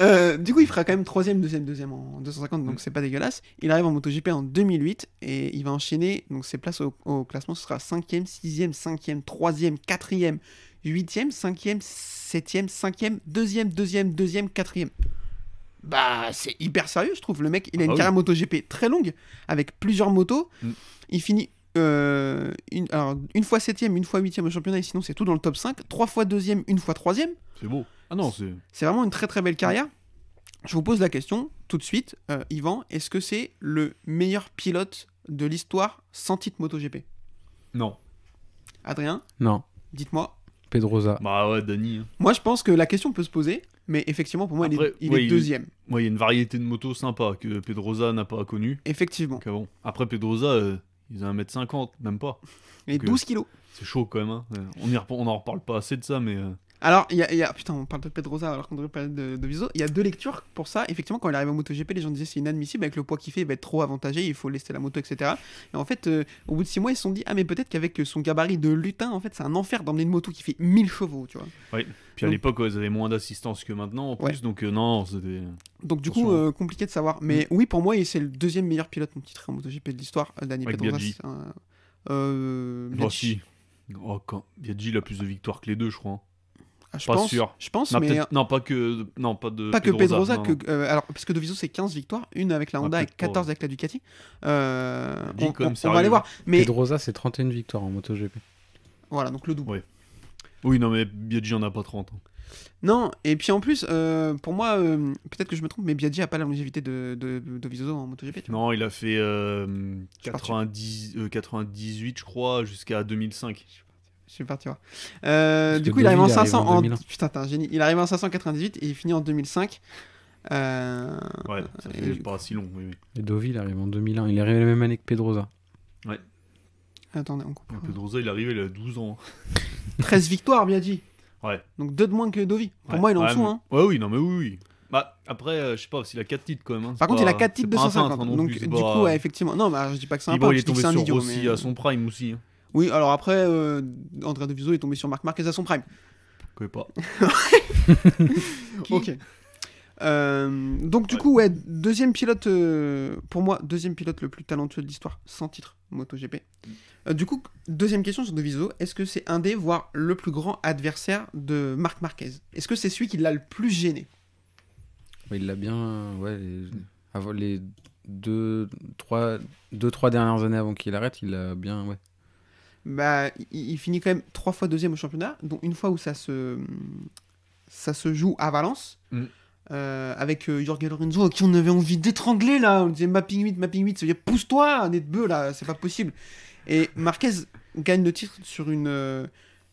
euh, du coup, il fera quand même 3e, 2 troisième, 2 deuxième en 250, donc c'est pas dégueulasse. Il arrive en MotoGP en 2008 et il va enchaîner. Donc ses places au, classement, ce sera 5e, 6e, 5e, 3e, 4e, 8e, 5e, 7e, 5e, 2e, 2e, 2e, 4e. Bah, c'est hyper sérieux, je trouve. Le mec, il a ah une carrière MotoGP très longue avec plusieurs motos. Mm. Il finit euh, une, une fois septième, une fois huitième au championnat, et sinon c'est tout dans le top 5. Trois fois deuxième, une fois troisième. C'est beau. Ah non, c'est. C'est vraiment une très très belle carrière. Je vous pose la question tout de suite, Ivan euh, Yvan, est-ce que c'est le meilleur pilote de l'histoire sans titre MotoGP Non. Adrien Non. Dites-moi. Pedroza Bah ouais, Dani. Hein. Moi je pense que la question peut se poser, mais effectivement pour moi il est- deuxième. Moi, il y a une variété de motos sympa que Pedroza n'a pas connue. Effectivement. Euh, Après, Pedroza... Ils ont 1m50, même pas. Et 12 euh, kilos. C'est chaud quand même. Hein. Euh, on, y on en reparle pas assez de ça, mais. Euh, alors, il y, a. Putain, on parle de Pedroza alors qu'on devrait parler de, de Il y a deux lectures pour ça. Effectivement, quand il arrive en MotoGP, les gens disaient c'est inadmissible avec le poids qu'il fait, il va être trop avantagé, il faut laisser la moto, etc. Et en fait, euh, au bout de six mois, ils se sont dit ah, mais peut-être qu'avec son gabarit de lutin, en fait, c'est un enfer d'emmener une moto qui fait 1000 chevaux, tu vois. Oui. Puis à l'époque, ils avaient moins d'assistance que maintenant en plus, donc euh, non, c'était. Donc du coup, euh, hein. compliqué de savoir. Mais mm. oui, pour moi, c'est le deuxième meilleur pilote en titre en MotoGP de l'histoire, Dani Oh, il a plus de victoires que les deux, je crois. Hein. Ah, je pas pense, sûr. Je pense, non, mais euh, non pas que non pas de Pedroza, Que, euh, alors parce que Doviso c'est 15 victoires, une avec la Honda et 14 avec la Ducati. Euh, on, va aller voir. Mais Pedroza, c'est 31 victoires en MotoGP. Voilà donc le double. Oui, non mais Biaggi en a pas 30. Hein. Non, et puis en plus, euh, pour moi, peut-être que je me trompe, mais Biaggi a pas la longévité de, de, en MotoGP. non, il a fait 90, 98, je crois, jusqu'à 2005. Je tu vois. Euh, du coup, il arrive en 500. En... Putain, un Il arrive en 598 et il finit en 2005. Euh, ouais, ça fait pas si long. Oui, oui. il arrive en 2001. Il est arrivé la même année que Pedroza. Ouais. Attendez, on coupe. Pedroza, il arrive, il a 12 ans. 13 (laughs) victoires, bien dit. Ouais. Donc 2 de moins que Dovi. Pour moi, il est en dessous. Hein. Ouais, oui, non, mais oui, oui. Bah, après, euh, je sais pas, s'il a 4 titres quand même. Hein, Par contre, il a 4 titres de 150. Hein, donc, du coup, effectivement. Non, bah, je dis pas que c'est un bon, il est tombé sur Rossi à son prime aussi. Oui, alors après, euh, André Deviso est tombé sur Marc Marquez à son prime. Je pas. (laughs) ok. Euh, donc du coup, ouais, deuxième pilote, euh, pour moi, deuxième pilote le plus talentueux de l'histoire, sans titre, MotoGP. Euh, du coup, deuxième question sur Deviso, est-ce que c'est un des, voire le plus grand adversaire de Marc Marquez Est-ce que c'est celui qui l'a le plus gêné Il l'a bien, ouais, les, les deux trois, dernières années avant qu'il arrête, il l'a bien, bah, il, finit quand même trois fois deuxième au championnat, donc une fois où ça se, ça se joue à Valence. Mm. Euh, avec euh, Jorge Lorenzo à qui on avait envie d'étrangler là, on disait mapping 8, mapping 8, ça à dire pousse-toi, nez de bœuf là, c'est pas possible. Et Marquez gagne le titre sur une, euh,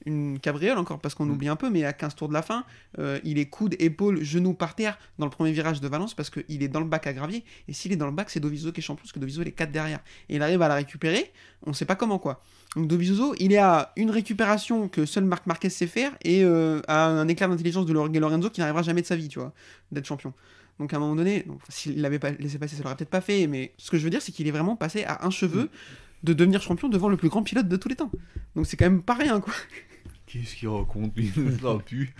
une cabriole encore, parce qu'on mm. oublie un peu, mais à 15 tours de la fin, euh, il est coude, épaule, genou par terre dans le premier virage de Valence, parce qu'il est dans le bac à gravier, et s'il est dans le bac, c'est Doviso qui est champion, parce que Doviso est 4 derrière. Et il arrive à la récupérer, on sait pas comment, quoi. Donc Doviso il est à une récupération que seul Marc Marquez sait faire, et euh, à un éclair d'intelligence de Lorenzo qui n'arrivera jamais de sa vie, tu vois, d'être champion. Donc à un moment donné, s'il l'avait pas laissé passer, ça l'aurait peut-être pas fait, mais ce que je veux dire, c'est qu'il est vraiment passé à un cheveu mm. de devenir champion devant le plus grand pilote de tous les temps. Donc c'est quand même pas rien, quoi. Qu'est-ce qu'il raconte là,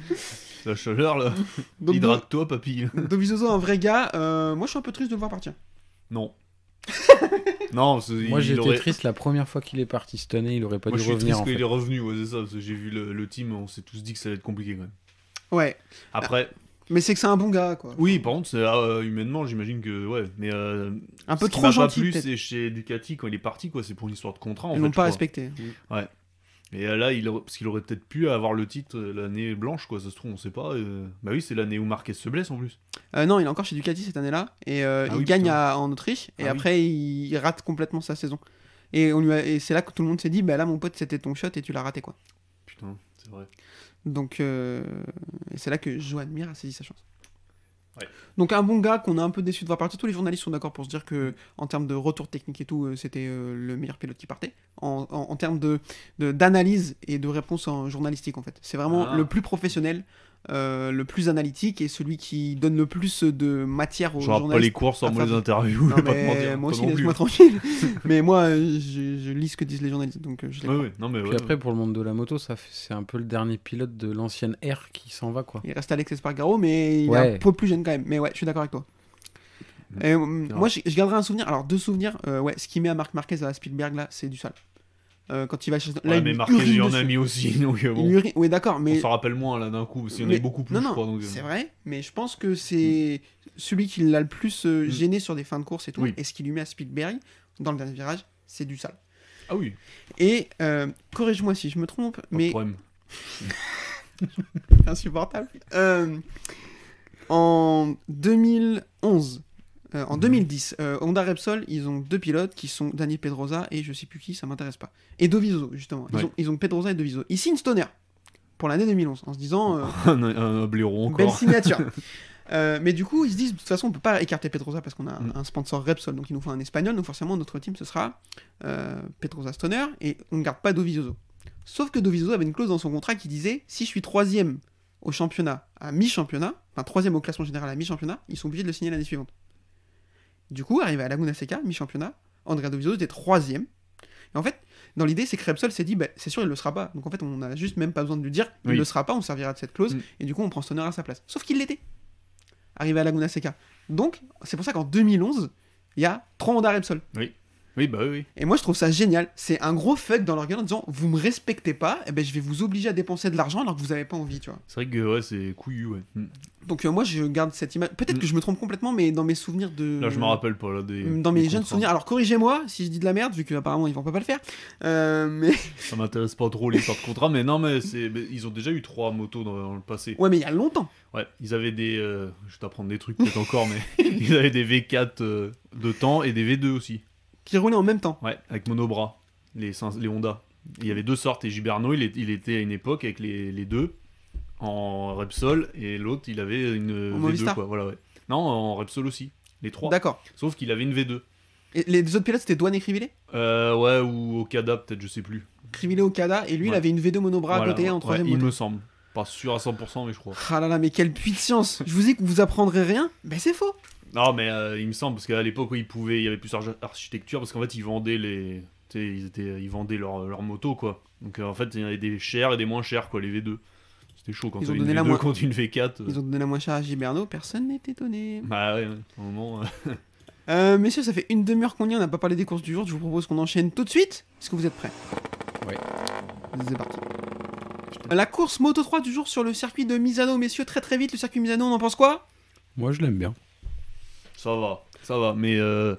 (laughs) La chaleur là. Hydrate-toi, papy. Dovizoso, un vrai gars. Euh, moi, je suis un peu triste de le voir partir. Non. (laughs) non, Moi, j'étais triste la première fois qu'il est parti cette année, il aurait pas moi, dû je suis Triste qu'il est revenu, c'est ça, parce que j'ai vu le, team, on s'est tous dit que ça allait être compliqué quand même. Ouais. Après. Mais c'est que c'est un bon gars, quoi. Oui, par contre, ah, euh, humainement, j'imagine que, ouais, mais. Euh, un peu trop gentil. pas plus, c'est chez Ducati quand il est parti, quoi, c'est pour une histoire de contrat. En ne l'ont pas respecté. Ouais. Et là, il, parce qu'il aurait peut-être pu avoir le titre l'année blanche, quoi, ça se trouve, on sait pas. Euh. Bah oui, c'est l'année où Marquez se blesse en plus. Euh, non, il est encore chez Ducati cette année-là, et euh, ah il gagne en Autriche, et ah après il rate complètement sa saison. Et, on lui et c'est là que tout le monde s'est dit, bah là mon pote, c'était ton shot et tu l'as raté, quoi. Putain, c'est vrai. Donc, c'est là que Joan Mir a saisi sa chance. Donc un bon gars qu'on a un peu déçu de voir partir. Tous les journalistes sont d'accord pour se dire que en termes de retour technique et tout, euh, c'était euh, le meilleur pilote qui partait. En, termes de d'analyse et de réponse en journalistique en fait. C'est vraiment ah. le plus professionnel. Euh, le plus analytique et celui qui donne le plus de matière aux journalistes. pas les courses, en moi les interviews, Moi aussi, laisse-moi tranquille. (laughs) mais moi, euh, je, lis ce que disent les journalistes, donc euh, je Non, mais Puis après, pour le monde de la moto, ça c'est un peu le dernier pilote de l'ancienne R qui s'en va, quoi. Il reste Alex Espargaro, mais il est un peu plus jeune quand même. Mais ouais, je suis d'accord avec toi. Mm. Mm, moi, je, garderai un souvenir. Alors, deux souvenirs. ouais, ce qui met à Marc Marquez à Spielberg, là, c'est du sale. Euh, quand il va chercher. Ouais, mais Marquez, il y en a mis aussi. (laughs) Donc, euh, Oui, d'accord, mais. On s'en rappelle moins, là, d'un coup, Il y en a beaucoup plus, non, non, Donc... Euh. C'est vrai, mais je pense que mm. c'est celui qui l'a le plus mm. gêné sur des fins de course et tout. Et ce qu'il lui met à Spielberg, dans le dernier virage, c'est du sale. Ah oui. Et corrige-moi si je me trompe, Pas mais. De problème. (laughs) Insupportable. en 2011. Euh, en 2010, mhm. euh, Honda Repsol, ils ont deux pilotes qui sont Daniel Pedrosa et je sais plus qui, ça m'intéresse pas. Et Doviso, justement. Ils, ont, Pedrosa et Doviso. Ils signent Stoner pour l'année 2011 en se disant. Euh, (laughs) un, un encore. Belle signature. (laughs) mais du coup, ils se disent de toute façon, on peut pas écarter Pedrosa parce qu'on a mm. un sponsor Repsol, donc ils nous font un espagnol. Donc forcément, notre team ce sera Pedrosa Stoner et on ne garde pas Dovizioso. Sauf que Dovizioso avait une clause dans son contrat qui disait si je suis troisième au championnat à mi-championnat, enfin troisième au classement général à mi-championnat, ils sont obligés de le signer l'année suivante. Du coup, arrivé à Laguna Seca, mi-championnat, Andrea Dovizioso était troisième. Et en fait, dans l'idée, c'est que Repsol s'est dit, bah, c'est sûr, il le sera pas. Donc en fait, on n'a juste même pas besoin de lui dire, il ne le sera pas, on servira de cette clause, mm. et du coup, on prend Stoner à sa place. Sauf qu'il l'était, arrivé à Laguna Seca. Donc, c'est pour ça qu'en 2011, il y a trois mandats Repsol. Oui. Oui, bah oui. Et moi, je trouve ça génial. C'est un gros fuck dans leur gueule en disant Vous me respectez pas, et eh ben, je vais vous obliger à dépenser de l'argent alors que vous avez pas envie, tu vois. C'est vrai que ouais, c'est couillu, ouais. Hmm. Donc, euh, moi, je garde cette image. Peut-être hmm. que je me trompe complètement, mais dans mes souvenirs de. Là, je m'en rappelle pas, là. Des... Dans mes jeunes souvenirs. Alors, corrigez-moi si je dis de la merde, vu qu'apparemment, ils vont pas, pas le faire. Euh, mais. (laughs) Ça m'intéresse pas trop les sortes de contrats, mais non, mais, c'est... ils ont déjà eu trois motos dans, le passé. Ouais, mais il y a longtemps. Ouais, ils avaient des. Euh, je vais t'apprendre des trucs peut-être encore, mais (laughs) ils avaient des V4 de temps et des V2 aussi qui roulaient en même temps. Ouais, avec monobras, les, les Honda. Il y avait deux sortes, et Giberno, il, il était à une époque avec les, deux, en Repsol, et l'autre, il avait une V2, quoi, voilà, ouais. Non, en Repsol aussi, les trois. D'accord. Sauf qu'il avait une V2. Et les autres pilotes, c'était Douane et Crivillé euh, Ouais, ou Okada, peut-être, je sais plus. Crivillé Okada, et lui, il avait une V2 monobras à côté en troisième. Ouais, il me semble. Pas sûr à 100%, mais je crois. Ah là là, mais quelle puissance Je vous dis que vous apprendrez rien, mais c'est faux non, mais euh, il me semble, parce qu'à l'époque, ils pouvaient, il y avait plus d'architecture, parce qu'en fait, ils vendaient les. Ils, étaient, ils vendaient leurs leur motos, quoi. Donc euh, en fait, il y avait des chers et des moins chers, quoi, les V2. C'était chaud quand ils ont contre une V4. Euh. Ils ont donné la moins chère à Giberno, personne n'était étonné. Bah ouais, au moment. (laughs) messieurs, ça fait une demi-heure qu'on y est, on n'a pas parlé des courses du jour. Je vous propose qu'on enchaîne tout de suite. Est-ce que vous êtes prêts Oui. C'est parti. La course Moto 3 du jour sur le circuit de Misano, messieurs, très très vite. Le circuit Misano, on en pense quoi Moi, je l'aime bien ça va, ça va. Mais euh,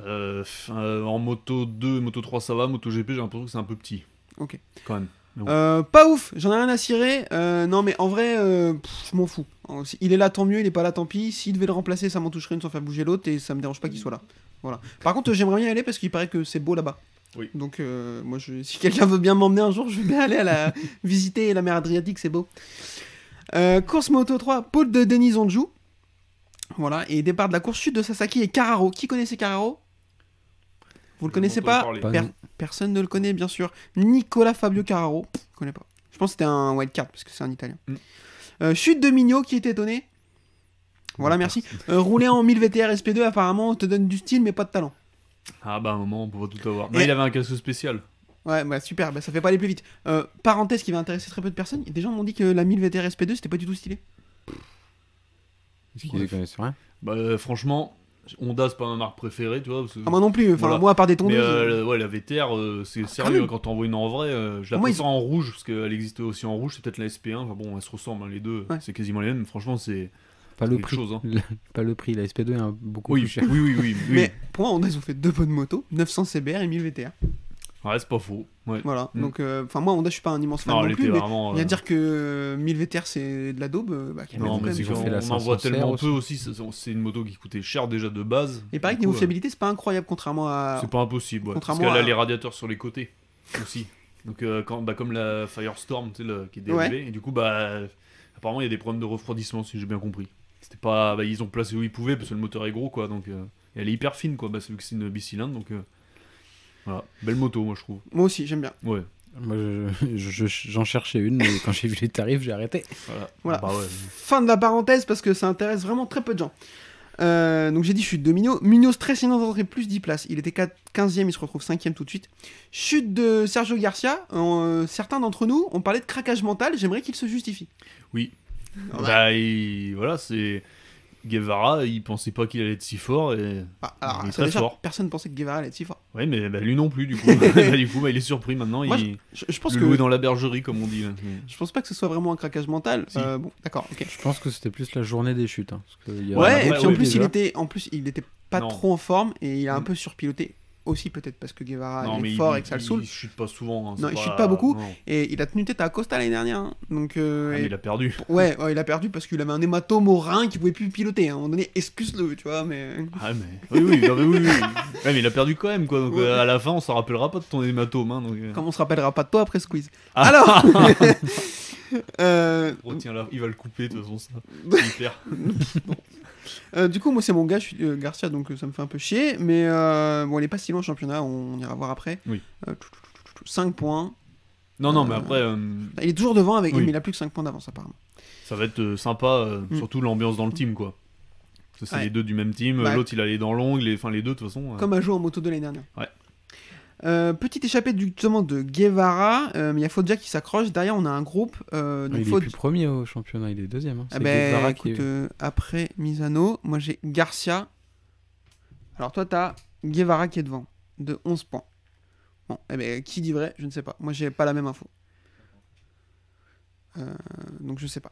euh, euh, en moto 2, moto 3, ça va. Moto GP, j'ai l'impression que c'est un peu petit. Ok. Quand pas ouf, j'en ai rien à cirer. non, mais en vrai, je m'en fous. Il est là, tant mieux, il n'est pas là, tant pis. S'il devait le remplacer, ça m'en toucherait une sans faire bouger l'autre et ça me dérange pas qu'il soit là. Voilà. Par contre, j'aimerais bien y aller parce qu'il paraît que c'est beau là-bas. Oui. Donc, moi, si quelqu'un veut bien m'emmener un jour, je vais bien aller la... (laughs) visiter la mer Adriatique, c'est beau. course Moto 3, pôle de Denis Onjou voilà, et départ de la course chute de Sasaki et Carraro. Qui connaissait Carraro Vous le connaissez pas, Personne ne le connaît, bien sûr. Nicolas Fabio Carraro, je connais pas. Je pense que c'était un wildcard, parce que c'est un italien. Mm. Euh, chute de Mignot, qui était étonné Voilà, mm. merci. Euh, rouler en 1000 VTR SP2, apparemment, on te donne du style, mais pas de talent. Ah bah, un moment, on peut tout avoir. Mais il avait un casque spécial. Ouais, bah, super, bah, ça fait pas aller plus vite. Euh, parenthèse qui va intéresser très peu de personnes, des gens m'ont dit que la 1000 VTR SP2, c'était pas du tout stylé. Hein bah, euh, franchement, Honda, c'est pas ma marque préférée, tu vois. Ah, moi non plus, enfin, moi à part des euh, euh. ouais, la VTR, c'est ah, sérieux, quand t'en vois une en vrai, je la en rouge, parce qu'elle existe aussi en rouge, c'est peut-être la SP1, enfin bon, elles se ressemblent, hein, les deux, c'est quasiment les mêmes, franchement, c'est Pas le prix. Hein. Pas le prix. La SP2 est beaucoup plus oui, chère. oui, oui, Mais pour moi, Honda, ils ont fait deux bonnes motos 900 CBR et 1000 VTR c'est pas faux. Ouais. Voilà. Mm. Donc, euh, enfin, moi, Honda, je suis pas un immense fan non, plus, mais euh, dire que 1000 euh, VTR c'est de la daube, bah, non, mais on, en voit tellement peu aussi. C'est une moto qui coûtait cher déjà de base. Et pareil, niveau fiabilité, c'est pas incroyable contrairement à. C'est pas impossible. parce qu'elle a les radiateurs sur les côtés aussi. Donc, quand, bah, comme la Firestorm, qui est dérivée. Et du coup, bah, apparemment, il y a des problèmes de refroidissement, si j'ai bien compris. C'était pas, bah, ils ont placé où ils pouvaient parce que le moteur est gros, quoi. Donc, elle est hyper fine, quoi. Bah, c'est une bicylindre, donc. Voilà. Ah, belle moto, moi je trouve. Moi aussi, j'aime bien. Ouais. Moi, j'en cherchais une, mais quand j'ai vu les tarifs, j'ai arrêté. Voilà. Bah fin de la parenthèse, parce que ça intéresse vraiment très peu de gens. Euh, donc j'ai dit chute de Mino. Mino stressé, dans l'entrée plus 10 places. Il était 15e, il se retrouve 5e tout de suite. Chute de Sergio Garcia. Euh, certains d'entre nous ont parlé de craquage mental. J'aimerais qu'il se justifie. Oui. Bah, voilà, c'est. Guevara, il pensait pas qu'il allait être si fort et ah, Personne pensait que Guevara allait être si fort. Oui, mais bah, lui non plus, du coup. (laughs) (laughs) Bah, du coup, bah, il est surpris maintenant. il... je, pense que dans la bergerie, comme on dit. Je pense pas que ce soit vraiment un craquage mental. Euh, bon, d'accord. Je pense que c'était plus la journée des chutes. Hein, ouais, et puis en plus, il était, en plus, il était pas trop en forme et il a un mm. peu surpiloté aussi peut-être parce que Guevara est fort et que ça le saoule. Il chute pas souvent. Hein, non, il chute pas beaucoup. Et il a tenu tête à Costa l'année dernière. Hein. Donc, euh, ah, il a perdu. (laughs) Ouais, il a perdu parce qu'il avait un hématome au rein qui pouvait plus piloter. Hein. À un moment donné, excuse-le, tu vois. Mais... Ah, mais. Oui, oui, mais, oui, (laughs) mais il a perdu quand même, quoi. Donc, à la fin, on se rappellera pas de ton hématome. Hein, donc, euh. Comme on se rappellera pas de toi après Squeeze. Ah. Alors Alors (laughs) euh, oh, tiens, là, il va le couper de toute façon, ça. Hyper. Euh, du coup, moi, c'est mon gars, je suis, euh, Garcia, donc euh, ça me fait un peu chier. Mais bon, elle est pas si loin championnat, on, ira voir après. Oui. 5 points. Non, non, mais après. Bah, il est toujours devant, avec, mais il a plus que 5 points d'avance, apparemment. Ça va être sympa, mm. surtout l'ambiance dans le team, quoi. Parce que c'est les deux du même team. Bah, l'autre, il allait dans l'ongle. Enfin, les deux, de toute façon. Comme à jouer en moto de l'année dernière. Ouais. Euh, petite échappée du, justement de Guevara, euh, mais il y a Fodja qui s'accroche. Derrière, on a un groupe. Euh, ah, il est premier au championnat, il est deuxième. Hein. Ah ben, après Misano, moi j'ai Garcia. Alors toi, t'as Guevara qui est devant, de 11 points. Bon, eh ben, qui dit vrai Je ne sais pas. Moi, j'ai pas la même info. donc je sais pas.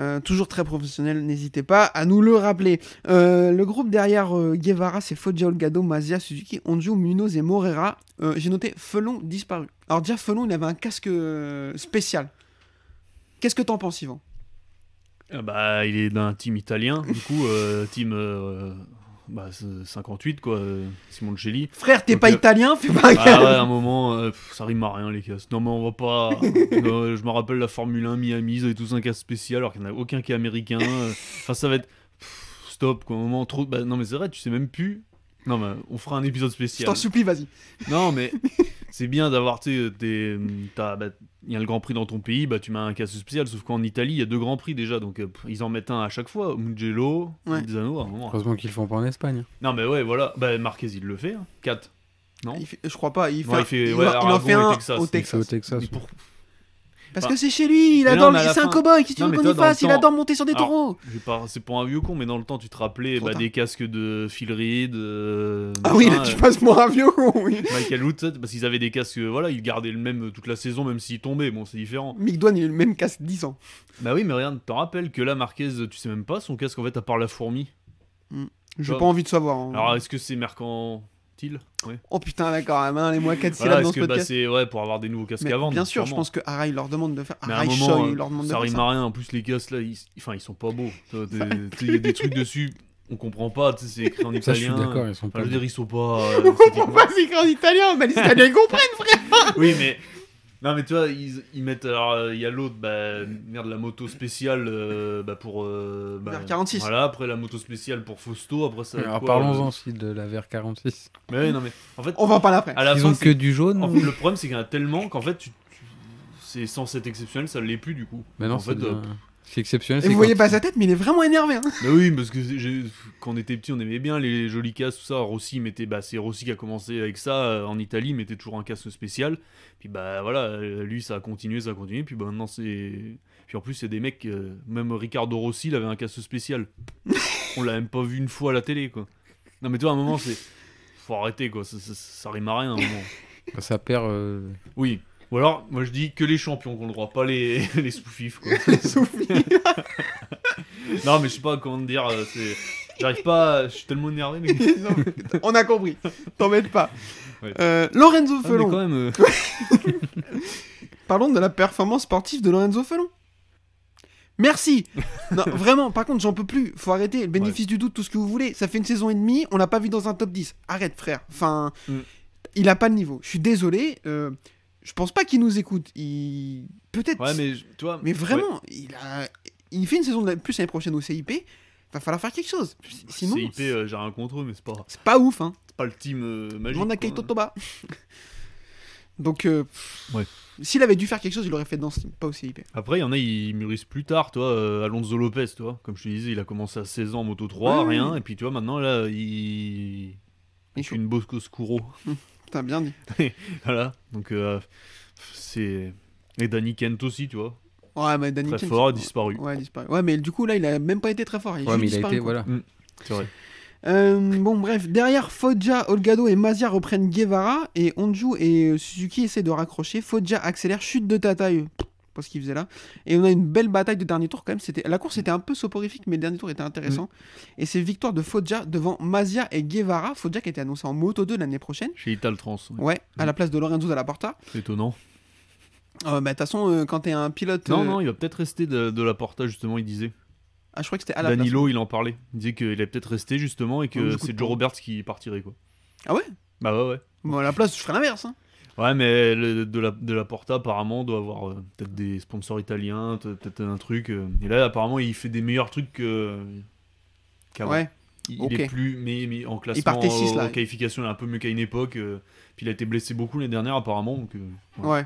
Euh, toujours très professionnel, n'hésitez pas à nous le rappeler. Euh, le groupe derrière euh, Guevara, c'est Foggia Olgado, Mazia, Suzuki, Onjo, Munoz et Morera. J'ai noté Felon disparu. Alors déjà, Felon, il avait un casque spécial. Qu'est-ce que t'en penses, Yvan ah bah, Il est d'un team italien, du coup, team bah, 58 quoi, Simon Simoncelli. Frère, t'es pas euh, italien, fais pas Ah ouais, à un moment, euh, ça rime à rien les casques Non mais on va pas. (laughs) je me rappelle la Formule 1, Miami, ils avaient tous un casque spécial alors qu'il n'y en a aucun qui est américain. Euh. (laughs) Enfin, ça va être stop quoi. Un moment trop. Bah, non mais c'est vrai, tu sais même plus. Non mais on fera un épisode spécial. Je t'en supplie, vas-y. Non mais (laughs) c'est bien d'avoir, tu sais, mm, bah, il y a le Grand Prix dans ton pays, bah tu mets un casque spécial, sauf qu'en Italie, il y a deux Grands Prix déjà, donc euh, ils en mettent un à chaque fois, Mugello, Pizzano, à un moment. Heureusement qu'ils le font pas en Espagne. Hein. Non mais ouais, voilà, bah Marquez il le fait, 4. Hein. Non Je crois pas, il, fait, il, en fait un au Texas. Au Texas parce bah, que c'est chez lui, il adore, c'est un cow ce tu qu'on Il adore monter sur des taureaux. C'est pour un vieux con, mais dans le temps, tu te rappelais bah, des casques de Phil Reed. Euh, ah oui, tu passes pour un vieux con, oui. Michael Wood, parce qu'ils avaient des casques, euh, voilà, ils gardaient le même euh, toute la saison, même s'ils tombaient, bon, c'est différent. Mick Dwan, il a le même casque 10 ans. Bah oui, mais regarde, t'en rappelles que là, Marquez, tu sais même pas son casque en fait, à part la fourmi. Hmm. J'ai bah, pas envie de savoir. Hein. Alors, est-ce que c'est mercant Oh putain, d'accord, les mois 4 bah, c'est ouais, pour avoir des nouveaux casques à vendre. Bien sûr, je pense que Arai leur demande de faire. Hein, leur demande de Ça rime à rien, en plus les casques là, Enfin, ils sont pas beaux. (laughs) Il y a des trucs dessus, on comprend pas, c'est écrit en Je d'accord, ils sont pas. ils pas. comprend euh, (laughs) pas, c'est écrit en italien, les Italiens comprennent, frère Oui, mais non, mais tu vois, ils, mettent. Alors, euh, il y a l'autre, bah, merde, la moto spéciale euh, bah, pour. Euh, bah, VR46. Voilà, après la moto spéciale pour Fausto, après ça. Alors, parlons-en aussi euh, de la VR46. Mais oui, non, mais. En fait, On va en parler après. À la ils ont que du jaune. le problème, c'est qu'il y en a tellement qu'en fait, c'est sans être exceptionnel, ça l'est plus du coup. Mais non, en fait. C'est exceptionnel. Et vous voyez pas sa tête, mais il est vraiment énervé. Hein. oui, parce que quand on était petit, on aimait bien les jolis casques, tout ça. Rossi mettait, bah, c'est Rossi qui a commencé avec ça euh, en Italie, il mettait toujours un casque spécial. Puis bah voilà, euh, lui ça a continué, ça a continué. Puis bah, maintenant c'est, puis en plus c'est des mecs, euh, même Ricardo Rossi, il avait un casque spécial. (laughs) on l'a même pas vu une fois à la télé, quoi. Non mais toi, à un moment c'est, faut arrêter, quoi. Ça, ça, rime à rien, un moment. Bah, ça perd. Oui. Ou alors, moi je dis que les champions qu'on le droit, pas les, (laughs) les sous-fifs. les sous (laughs) Non, mais je sais pas comment te dire. Euh, j'arrive pas. Je suis tellement énervé. (laughs) on a compris. T'embête pas. Euh, Lorenzo ah, Felon. même, euh. Parlons de la performance sportive de Lorenzo Felon. Merci Non, vraiment, par contre, j'en peux plus. Faut arrêter. Le bénéfice du doute, tout ce que vous voulez. Ça fait une saison et demie, on l'a pas vu dans un top 10. Arrête, frère. Enfin, mm. il a pas le niveau. Je suis désolé. Euh, je pense pas qu'il nous écoute. Il... Peut-être. Ouais, mais toi. Mais vraiment, il Il fait une saison de plus l'année prochaine au CIP. Va falloir faire quelque chose. Sinon. CIP, euh, j'ai rien contre mais c'est pas. C'est pas ouf, hein. C'est pas le team euh, magique. On a Kaito Toba. Donc. Euh, ouais. S'il avait dû faire quelque chose, il aurait fait dans ce team, pas au CIP. Après, il y en a, ils mûrissent plus tard, toi. Alonso Lopez, toi. Comme je te disais, il a commencé à 16 ans en moto 3, rien. Et puis, tu vois, maintenant, là, il. il une Bosco Scuro. (laughs) Hum bien dit. (laughs) voilà, donc euh, c'est. Et Danny Kent aussi, tu vois. Ouais, mais Danny Kent. fort, a disparu. Ouais, mais du coup, là, il a même pas été très fort. Il ouais, il a été, voilà. Mm. Euh, bon, bref, derrière Foggia, Olgado et Mazia reprennent Guevara et Onju et Suzuki essaient de raccrocher. Foggia accélère, chute de ta taille pas ce qu'il faisait là. Et on a une belle bataille de dernier tour quand même. C'était la course était un peu soporifique, mais le dernier tour était intéressant. Mm. Et c'est victoire de Foggia devant Mazia et Guevara. Foggia qui a été annoncé en Moto 2 l'année prochaine. Chez Italtrans. Ouais. ouais à mm. la place de Lorenzo la Porta. C'est étonnant. Euh, bah, de toute façon, euh, quand t'es un pilote. Non, euh, non, il va peut-être rester de, la Porta, justement, il disait. Ah, je crois que c'était à la il en parlait. Il disait qu'il allait peut-être rester, justement, et que ah, c'est Joe Roberts qui partirait, quoi. Ah ouais Bah ouais, ouais. Bon, à la place, je ferais l'inverse. Hein. Ouais, mais de, la, de la Porta, apparemment, doit avoir euh, peut-être des sponsors italiens, peut-être un truc. Euh. et là, apparemment, il fait des meilleurs trucs que- qu'avant. Ouais. Il, est plus, mais, en classement, en qualification, il est un peu mieux qu'à une époque. Euh. puis il a été blessé beaucoup l'année dernière, apparemment. Donc, Ouais.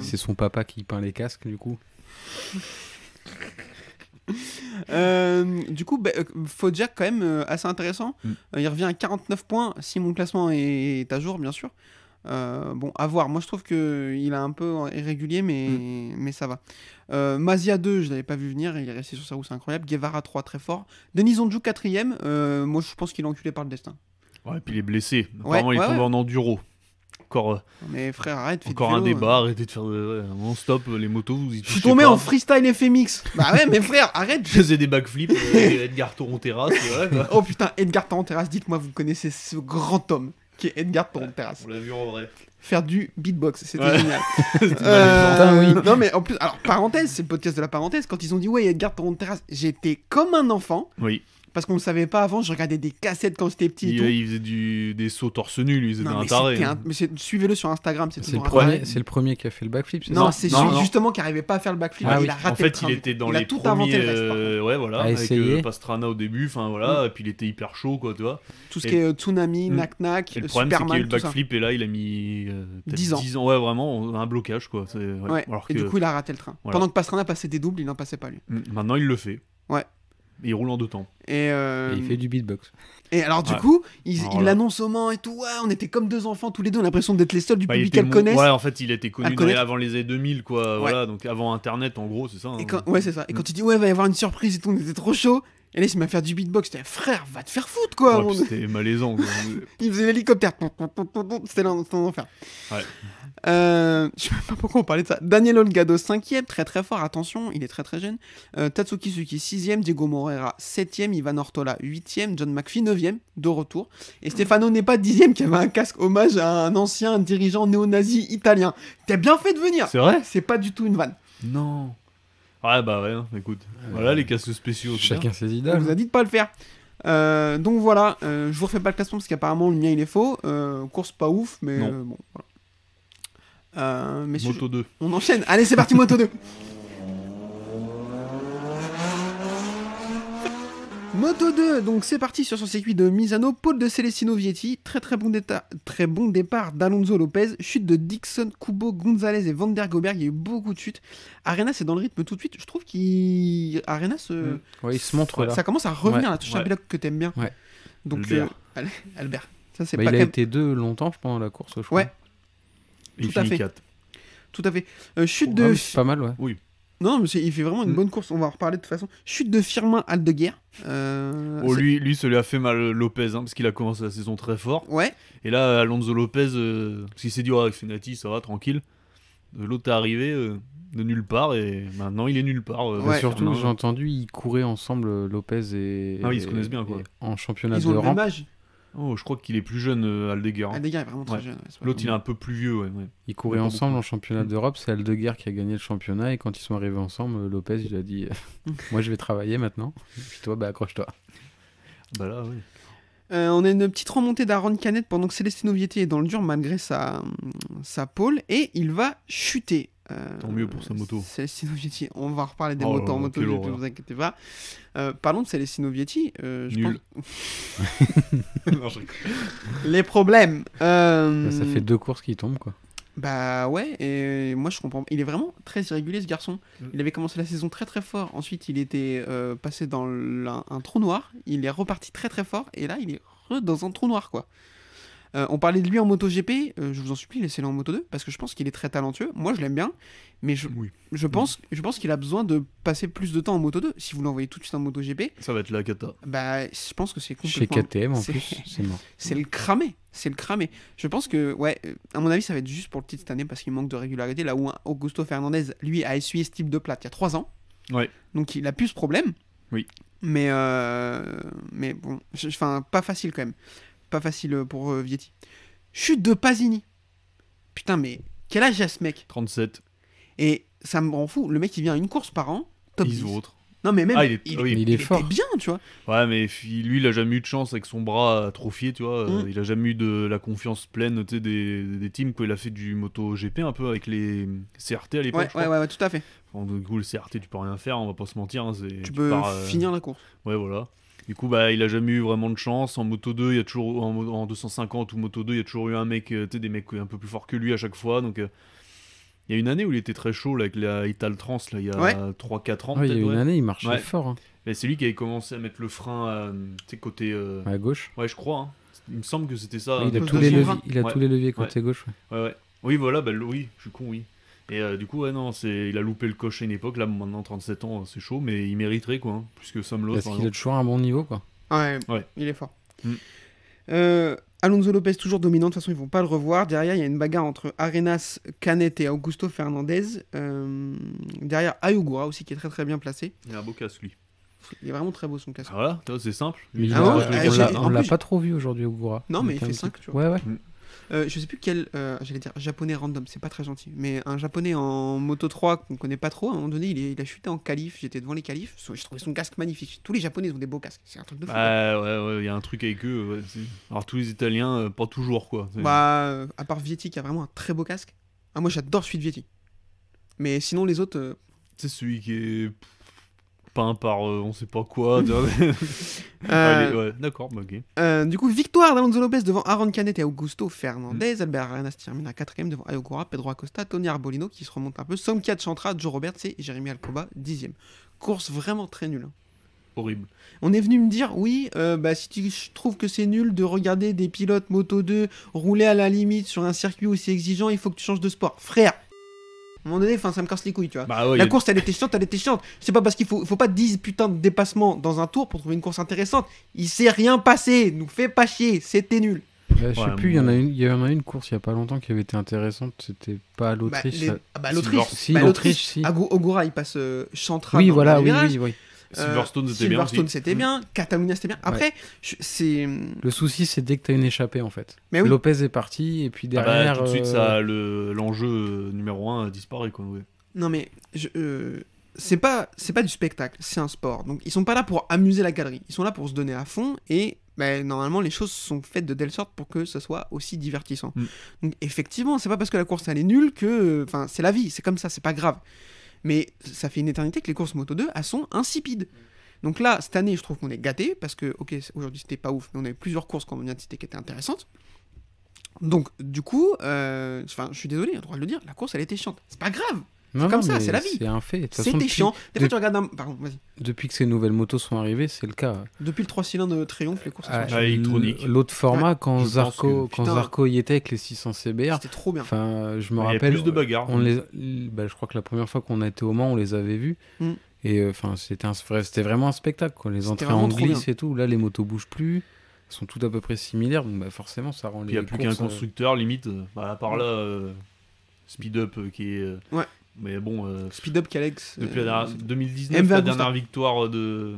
c'est son papa qui peint les casques, du coup. (laughs) du coup, bah, quand même, assez intéressant. Mm. il revient à 49 points, si mon classement est à jour, bien sûr. Euh, bon, à voir. Moi, je trouve qu'il est un peu irrégulier, mais, mm. mais ça va. Euh, Mazia 2, je ne l'avais pas vu venir. Il est resté sur sa roue, c'est incroyable. Guevara 3, très fort. Denis Onjou, 4 euh, Moi, je pense qu'il est enculé par le destin. Ouais, et puis il est blessé. Apparemment, il tombe en enduro. Encore, euh, arrête, un débat, euh. arrêtez de faire de... stop les motos. Vous je suis tombé en freestyle FMX. bah ouais, mais frère, arrête. Je faisais des backflips. (laughs) Edgar Toron terrasse. oh putain, Edgar Toron Dites-moi, vous connaissez ce grand homme qui est Edgar pour terrasse. On l'a vu en vrai. Faire du beatbox, c'était génial. (laughs) C'était euh, Non mais en plus, alors parenthèse, c'est le podcast de la parenthèse. Quand ils ont dit ouais Edgar pour terrasse, j'étais comme un enfant. Oui parce qu'on ne savait pas avant. Je regardais des cassettes quand c'était petit. Il, faisait des sauts torse nul, il faisait un taré. Un, mais suivez-le sur Instagram, c'est le premier. C'est le premier qui a fait le backflip. Non, c'est justement qui n'arrivait pas à faire le backflip. Ah il a raté en fait, le train. il était dans il les a tout premiers, inventé euh, ouais, voilà, avec euh, Pastrana au début, enfin voilà, mm. et puis il était hyper chaud, quoi, tu Tout ce qui est euh, tsunami, naknak, mm. knack knack. le problème, c'est qu'il a eu le backflip et là, il a mis 10 ans. 10 ans, ouais, vraiment, un blocage, quoi. et du coup, il a raté le train. Pendant que Pastrana passait des doubles, il n'en passait pas lui. Mm. Maintenant, il le fait. Ouais il roule en deux temps. Et, il euh, fait du beatbox. Et alors, du coup, il l'annonce au Mans et tout. on était comme deux enfants tous les deux. On a l'impression d'être les seuls du bah, public à le connaître. Ouais, en fait, il était connu avant les années 2000, quoi. Voilà, donc avant Internet, en gros, c'est ça. Hein. quand, ouais, c'est ça. Et mm. quand il dit, ouais, va y avoir une surprise et tout, on était trop chaud. Et là, il m'a faire du beatbox. C'était frère, va te faire foutre, quoi. c'était malaisant. (laughs) il faisait l'hélicoptère. C'était l'enfer. Ouais. Euh, je sais pas pourquoi on parlait de ça. Daniel Olgado, 5 très très fort, attention, il est très très jeune. Euh, Tatsuki Suki, 6 Diego Morera, 7 Ivan Ortola, 8 e John McPhee, 9 e de retour. Et Stefano pas 10 e qui avait un casque hommage à un ancien dirigeant néo-nazi italien. T'as bien fait de venir. C'est vrai C'est pas du tout une vanne. Non. Ouais, bah ouais, hein, écoute. Voilà les casques spéciaux. Chacun ses idées. vous hein. a dit de pas le faire. Euh, donc voilà, euh, je vous refais pas le classement parce qu'apparemment le mien il est faux. Euh, course pas ouf, mais bon. Voilà. mais Moto 2. On enchaîne. Allez, c'est parti, Moto 2. (laughs) Moto 2, donc c'est parti sur son circuit de Misano, pôle de Celestino Vietti, très très bon, état, très bon départ d'Alonso Lopez, chute de Dixon, Kubo, Gonzalez et Van der Goberg, il y a eu beaucoup de chutes. Arena c'est dans le rythme tout de suite, je trouve qu'Arena se... Mm. il se montre Ça commence à revenir à la touche ouais. bloc que t'aimes bien. Donc euh, Albert. Ça, c'est bah, pas il a été deux longtemps pendant la course, au crois. Ouais. Tout à fait. Tout à fait. chute ah de... Pas mal, ouais. Oui. Non, mais il fait vraiment une mm. bonne course. On va en reparler de toute façon. Chute de Firmin de Euh, oh, lui, lui, ça lui a fait mal euh, Lopez, hein, parce qu'il a commencé la saison très fort. Ouais. Et là, Alonso Lopez, euh, parce qu'il s'est dit, avec Fenati, ça va, tranquille. L'autre est arrivé euh, de nulle part, et maintenant il est nulle part. Surtout, j'ai entendu, ils couraient ensemble, Lopez et. Ah ils se connaissent bien, quoi. En championnat de ont Oh, je crois qu'il est plus jeune, euh, Aldegar. Hein. Aldeguer. est vraiment très jeune. L'autre, il est un peu plus vieux. Ouais, Ils couraient ensemble en championnat d'Europe. C'est Aldeguer qui a gagné le championnat. Et quand ils sont arrivés ensemble, euh, Lopez, il a dit euh, (laughs) Moi, je vais travailler maintenant. puis toi, bah, accroche-toi. Bah là, oui. on a une petite remontée d'Aaron Canet pendant que Célestino Vietti est dans le dur malgré sa, sa et il va chuter. Euh, Tant mieux pour sa moto. Celestino Vietti. On va reparler des oh motos en moto, ne vous inquiétez pas. Euh, parlons de Celestino Vietti. Euh, Nul. (laughs) (laughs) Les problèmes. ça fait deux courses qu'il tombe quoi. Bah ouais, et moi je comprends. Il est vraiment très irrégulier ce garçon. Mm. Il avait commencé la saison très très fort, ensuite il était passé dans un, un, trou noir, il est reparti très très fort, et là il est re dans un trou noir quoi. Euh, on parlait de lui en MotoGP. gp euh, je vous en supplie, laissez-le en Moto2 parce que je pense qu'il est très talentueux. Moi, je l'aime bien, mais je, je pense, qu'il a besoin de passer plus de temps en Moto2. Si vous l'envoyez tout de suite en MotoGP, ça va être la cata. Bah, je pense que c'est compliqué. Chez KTM en plus, (laughs) c'est le cramé, c'est le cramé. Je pense que, ouais, euh, à mon avis, ça va être juste pour le titre cette année parce qu'il manque de régularité. Là où Augusto Fernandez, lui, a essuyé ce type de plate il y a 3 ans. Ouais. Donc il a plus ce problème. Oui. Mais, mais bon, enfin, pas facile quand même pas facile euh, pour euh, Vietti. Chute de Pasini. Putain, mais quel âge a ce mec 37. Et ça me rend fou. Le mec, il vient une course par an, top 10. Non, mais même, ah, il, est, il, est bien, tu vois. Ouais, mais lui, il a jamais eu de chance avec son bras atrophié, tu vois. Mm. Il a jamais eu de la confiance pleine des, teams quand il a fait du moto GP un peu avec les CRT à l'époque. Ouais, ouais, ouais, tout à fait. du coup, le CRT, tu peux rien faire, on va pas se mentir. Hein, tu, peux euh, finir la course. Ouais, voilà. Du coup, bah, il a jamais eu vraiment de chance. En Moto 2, il y a toujours en, 250 ou Moto 2, il y a toujours eu un mec, euh, des mecs un peu plus forts que lui à chaque fois. Donc, euh, il y a une année où il était très chaud avec la Ital Trans, là, il y a 3-4 ans. Ouais, il y a une année, il marchait fort. Hein. c'est lui qui avait commencé à mettre le frein euh, côté. À gauche Ouais, je crois. Hein. Il me semble que c'était ça. il, a tous, les leviers, il a tous les leviers côté gauche. ouais, ouais. Oui, voilà, bah, oui, je suis con, oui. Et euh, du coup, ouais, non, il a loupé le coche à une époque. Là, maintenant, 37 ans, c'est chaud, mais il mériterait, quoi. puisque hein, plus que Sam Parce qu'il a toujours un bon niveau, quoi. Ouais, il est fort. Mm. Euh, Alonso Lopez, toujours dominant. De toute façon, ils vont pas le revoir. Derrière, il y a une bagarre entre Arenas, Canet et Augusto Fernandez. Euh, derrière, Ayugura aussi, qui est très très bien placé. Il a un beau casque, lui. Il est vraiment très beau son casque. Ah voilà, c'est simple. Ah ne ah, on l'a pas trop vu aujourd'hui, Ayugura. Non, mais il, fait 5, tu Ouais, ouais. Mm euh, je sais plus quel, euh, j'allais dire japonais random, c'est pas très gentil, mais un japonais en moto 3 qu'on connaît pas trop, à un moment donné, il, est, il a chuté en calife, j'étais devant les califs, j'ai trouvé son casque magnifique. Tous les japonais ont des beaux casques, c'est un truc de fou. Hein. Bah, ouais, ouais, il y a un truc avec eux. Alors tous les italiens, euh, pas toujours quoi. Bah, euh, à part Vietti qui a vraiment un très beau casque. Ah, moi j'adore celui de Vietti. Mais sinon les autres. C'est celui qui est par euh, on sait pas quoi. (laughs) Ah, euh, d'accord, bah, euh, du coup, victoire d'Alonso Lopez devant Aaron Canet et Augusto Fernandez. Albert mm. Albert Arenas termine à 4ème devant Ayogura, Pedro Acosta, Tony Arbolino qui se remonte un peu. Somme 4 Chantra, Joe Roberts et Jérémy Alcoba 10 Course vraiment très nulle. Hein. horrible. On est venu me dire, oui, bah, si tu trouves que c'est nul de regarder des pilotes Moto 2 rouler à la limite sur un circuit aussi exigeant, il faut que tu changes de sport. Frère, un moment donné, ça me casse les couilles, tu vois. Bah la course, elle était chiante, elle était chiante. C'est pas parce qu'il faut, faut pas 10 putains de dépassements dans un tour pour trouver une course intéressante. Il s'est rien passé, nous fait pas chier, c'était nul. Euh, je sais plus, il y, en a une course il y a pas longtemps qui avait été intéressante, c'était pas bah, l'Autriche. Ah, bah, l'Autriche, si, bah, l'Autriche, si. Ogura, il passe euh, Chantra. Oui, voilà, oui, oui, oui. Euh, Silverstone, c'était bien. Mm. bien. Après, c'est. Euh, le souci, c'est dès que tu as une échappée, en fait. Lopez est parti, et puis ah bah, derrière. suite, ça, euh, le, l'enjeu numéro 1 disparaît, quoi. Non, mais. c'est pas, pas du spectacle, c'est un sport. Donc, ils sont pas là pour amuser la galerie. Ils sont là pour se donner à fond et bah, normalement les choses sont faites de telle sorte pour que ce soit aussi divertissant. Mm. Donc effectivement, c'est pas parce que la course elle est nulle que enfin c'est la vie, c'est comme ça, c'est pas grave mais ça fait une éternité que les courses Moto 2, elles sont insipides. Donc là, cette année, je trouve qu'on est gâté parce que, ok, aujourd'hui c'était pas ouf, mais on avait plusieurs courses qu'on vient de citer qui étaient intéressantes. Donc, du coup, euh, je suis désolé, on a le droit de le dire, la course elle était chiante. C'est pas grave, c'est comme ça, c'est la vie. C'est un fait. C'est déchiant. Des fois, tu regardes vas-y. Depuis que ces nouvelles motos sont arrivées, c'est le cas. Depuis le 3 cylindres de Triumph, les courses sont ah, ah, électroniques. L'autre format, quand, Zarco, quand y était avec les 600 CBR. C'était trop bien. Enfin, je me rappelle. plus de bagarres. On les... Bah, je crois que la première fois qu'on a été au Mans, on les avait vus. Mm. Et euh, enfin, c'était c'était vraiment un spectacle. Quoi. Les entrées en glisse et tout. Là, les motos bougent plus elles sont toutes à peu près similaires, donc bah forcément ça rend les. Il n'y a plus qu'un euh, constructeur, limite, euh, bah, à part mm. là, Speed Up qui est, ouais. Mais bon. Euh, Speed up Calex. Depuis la, 2019, euh, la dernière victoire de,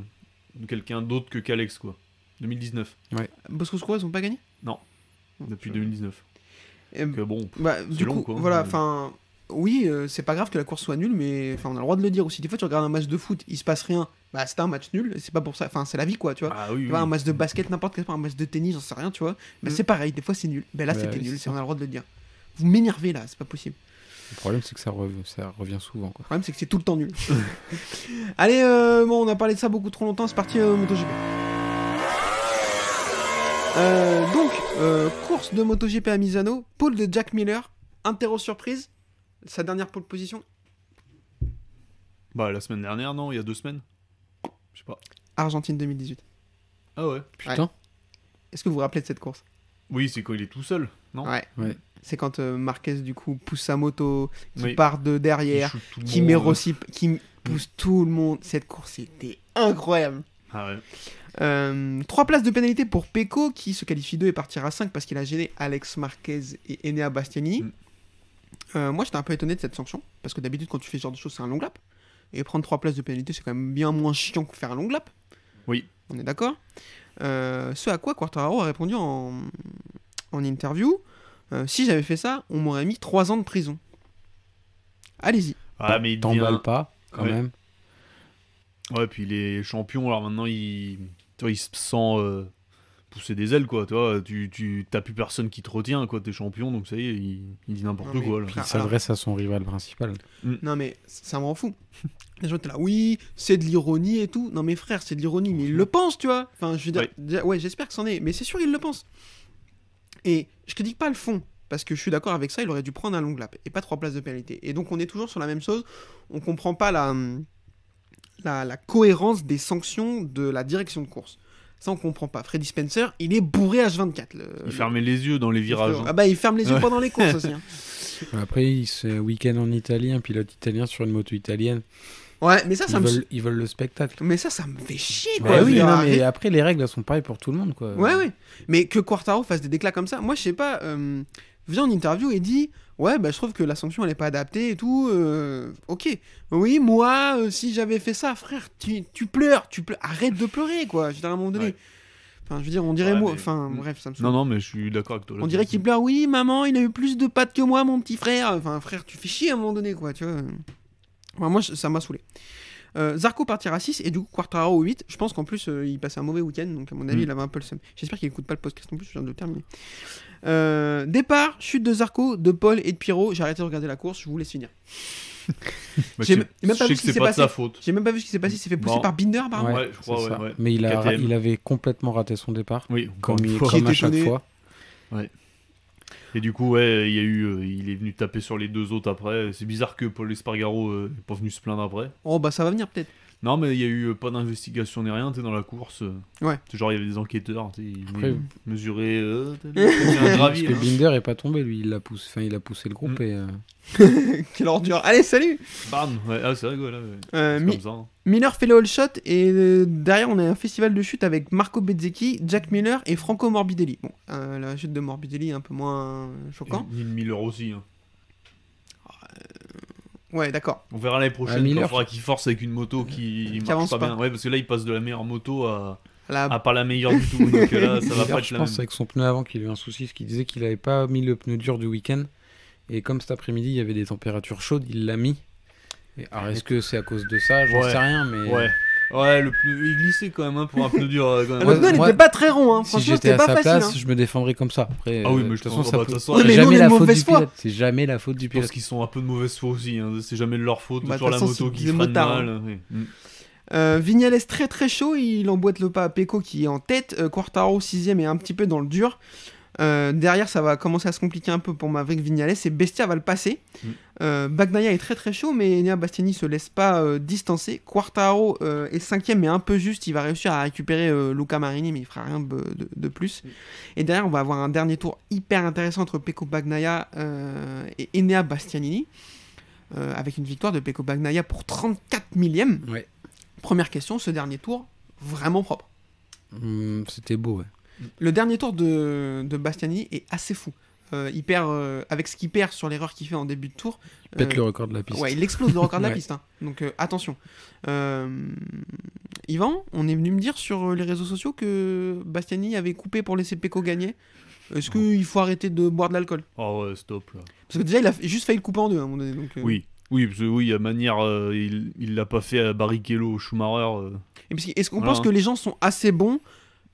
quelqu'un d'autre que Calex, quoi. 2019. Ouais. Bosco ils ont pas gagné Non. Depuis 2019. Euh, bon, bah, du coup, voilà, enfin. Oui, c'est pas grave que la course soit nulle, mais on a le droit de le dire aussi. Des fois, tu regardes un match de foot, il se passe rien. Bah, c'est un match nul, c'est pas pour ça. Enfin, c'est la vie, quoi, tu vois. Ah un match de basket, n'importe quel, un match de tennis, j'en sais rien, tu vois. Bah, mais mm. c'est pareil, des fois, c'est nul. mais bah, là, c'était nul, on a le droit de le dire. Vous m'énervez, là, c'est pas possible. Le problème, c'est que ça, revient souvent. Quoi. Le problème, c'est que c'est tout le temps nul. (laughs) Allez, euh, bon, on a parlé de ça beaucoup trop longtemps. C'est parti, moto euh, MotoGP. Euh, donc, course de MotoGP à Misano, pôle de Jack Miller, interro surprise, sa dernière pole position. Bah la semaine dernière, non, il y a deux semaines. Je sais pas. Argentine 2018. Ah ouais. Putain. Est-ce que vous vous rappelez de cette course Oui, c'est quand il est tout seul, non ouais. C'est quand euh, Marquez, du coup, pousse sa moto, qui part de derrière, qui, met qui pousse mm. tout le monde. Cette course était incroyable. Ah ouais. Euh, trois places de pénalité pour Pecco qui se qualifie 2 et partira 5 parce qu'il a gêné Alex Marquez et Enea Bastiani. Mm. Euh, moi j'étais un peu étonné de cette sanction parce que d'habitude quand tu fais ce genre de choses c'est un long lap et prendre trois places de pénalité c'est quand même bien moins chiant que faire un long lap. Oui. On est d'accord. ce à quoi Quartararo a répondu en, en interview euh, si j'avais fait ça, on m'aurait mis 3 ans de prison. Allez-y. Ah, mais il pas, quand même. Ouais, puis les champions, alors maintenant, il se sent euh, pousser des ailes, quoi. Toi, tu, t'as plus personne qui te retient, quoi. T'es champion, donc ça y est, il, dit n'importe quoi. Il s'adresse à son rival principal. Mm. Non, mais ça m'en fout. Les gens étaient là, oui, c'est de l'ironie et tout. Non, mais frère, c'est de l'ironie, mais il le pense, tu vois. Enfin, je veux dire, ouais, j'espère que c'en est, mais c'est sûr, qu'il le pense. Et je critique pas le fond, parce que je suis d'accord avec ça, il aurait dû prendre un long lap et pas trois places de pénalité. Et donc on est toujours sur la même chose, on comprend pas la, la, cohérence des sanctions de la direction de course. Ça, on comprend pas. Freddy Spencer, il est bourré H24. il fermait les yeux dans les virages. Hein. Ah bah, il ferme les yeux pendant les courses aussi. Hein. Après, un week-end en Italie, un pilote italien sur une moto italienne. Ouais, mais ça, ça ils, veulent, le spectacle. Mais ça, ça me fait chier, bah quoi. oui, mais après, les règles, sont pareilles pour tout le monde, quoi. Ouais, ouais. Mais que Quartaro fasse des déclats comme ça, moi, je sais pas, euh, Viens en interview et dit Ouais, bah, je trouve que la sanction, elle est pas adaptée et tout. Euh, ok. Oui, moi, euh, si j'avais fait ça, frère, tu, pleures, tu pleures. Arrête de pleurer, quoi. Je à un moment donné. Enfin, je veux dire, on dirait moi. Enfin, bref, ça me Non, non, mais je suis d'accord avec toi. on dirait qu'il pleure. Oui, maman, il a eu plus de pattes que moi, mon petit frère. Enfin, frère, tu fais chier à un moment donné, quoi, tu vois moi, ça m'a saoulé. Euh, Zarco partira à 6 et du coup au 8. Je pense qu'en plus euh, il passait un mauvais week-end donc à mon avis mm. il avait un peu le seum. J'espère qu'il n'écoute pas le podcast en plus, je viens de le terminer. Euh, départ, chute de Zarco, de Paul et de Pierrot. J'ai arrêté de regarder la course, je vous laisse finir. (laughs) Bah, j'ai même pas vu ce qui s'est passé. J'ai même pas vu ce qui s'est passé. Il s'est fait pousser par Binder, par ouais, ouais, je crois, ouais, Mais il, avait complètement raté son départ. Oui, comme, il, comme à chaque fois. Ouais. Et du coup, ouais, il, a eu, euh, il est venu taper sur les deux autres après. C'est bizarre que Paul Espargaro n'est euh, pas venu se plaindre après. Oh, bah ça va venir peut-être. Non, mais il y a eu euh, pas d'investigation ni rien, t'es dans la course. Euh, ouais. Genre, il y avait des enquêteurs, t'es mesuraient... un gravier, Parce que Binder est pas tombé, lui, il a poussé, enfin, il a poussé le groupe mm. et. Euh, (laughs) Quelle ordure Allez, salut Bam ouais, ah, C'est rigolo. Hein. Miller fait le all shot et derrière, on a un festival de chute avec Marco Bezzecchi, Jack Miller et Franco Morbidelli. Bon, la chute de Morbidelli est un peu moins choquant. Et Miller aussi. Hein. Ouais, d'accord. On verra l'année prochaine. il faudra qu'il force avec une moto qui, marche pas, bien. parce que là, il passe de la meilleure moto à, pas la meilleure du tout. Donc euh, là, ça va pas être je pense avec son pneu avant qu'il a eu un souci, ce qu'il disait qu'il avait pas mis le pneu dur du week-end. Et comme cet après-midi, il y avait des températures chaudes, il l'a mis. alors, est-ce que c'est à cause de ça J'en sais rien, mais. Ouais. Ouais, le plus... il glissait quand même hein, pour un pneu dur. Euh, quand même. Le pneu, il était pas très rond, hein. Si franchement, j'étais à pas sa facile. place, hein. je me défendrais comme ça. Après, Ah oui, mais euh, de je toute façon, ça bah, peut... Ouais, c'est jamais la faute du foi. C'est jamais la faute du pneu Parce qu'ils sont un peu de mauvaise foi aussi. hein. C'est jamais de leur faute. Bah, Toujours la moto qui des freine mal. Hein. oui. Mm. Euh, Vignales est très très chaud, il emboîte le pas à Pecco qui est en tête, euh, Quartaro 6ème et un petit peu dans le dur. Euh, derrière, ça va commencer à se compliquer un peu pour Maverick Vignales et Bestia va le passer. bagnaya mm. euh, Bagnaia est très très chaud, mais Enea Bastiani se laisse pas euh, distancer. Quartao est cinquième, mais un peu juste. Il va réussir à récupérer Luca Marini, mais il fera rien de, plus. Mm. Et derrière, on va avoir un dernier tour hyper intéressant entre Pecco Bagnaia et Enea Bastianini. avec une victoire de Pecco Bagnaia pour 34 millième. Première question, ce dernier tour, vraiment propre. Mm, c'était beau, ouais. Le dernier tour de, Bastiani est assez fou. Euh, il perd, euh, avec ce qu'il perd sur l'erreur qu'il fait en début de tour. Il le euh, record de la piste. il explose le record de la (laughs) piste. Hein. Donc attention. Yvan, on est venu me dire sur les réseaux sociaux que Bastiani avait coupé pour laisser Pecco gagner. Est-ce qu'il faut arrêter de boire de l'alcool Oh ouais, stop là. Parce que déjà, il a juste failli le couper en deux à Oui. Oui, parce que oui, à manière, il l'a pas fait à Barrichello, Schumacher. Et est-ce qu'on pense hein. que les gens sont assez bons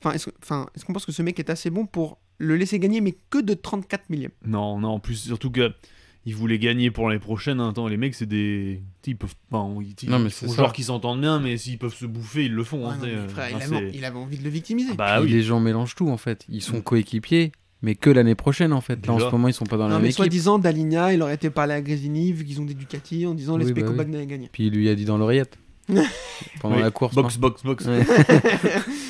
Enfin, est-ce qu'on pense que ce mec est assez bon pour le laisser gagner, mais que de 34 millions Non, non, en plus, surtout que. Ils voulaient gagner pour l'année prochaine. Hein. les mecs, c'est des. Ils peuvent Non, mais c'est genre qu'ils s'entendent bien, mais s'ils peuvent se bouffer, ils le font. Hein, euh, il, avait... envie de le victimiser. Ah bah, Les gens mélangent tout en fait. Ils sont coéquipiers, mais que l'année prochaine en fait. Là en ce moment, ils sont pas dans la même mais soit Soi-disant, Dalinia, il aurait été parlé à Grésini, vu qu'ils ont des Ducati, en disant oui, les bah, oui. n'avaient gagné. Puis il lui a dit dans l'oreillette. (laughs) pendant la course. Box, box, box, (laughs)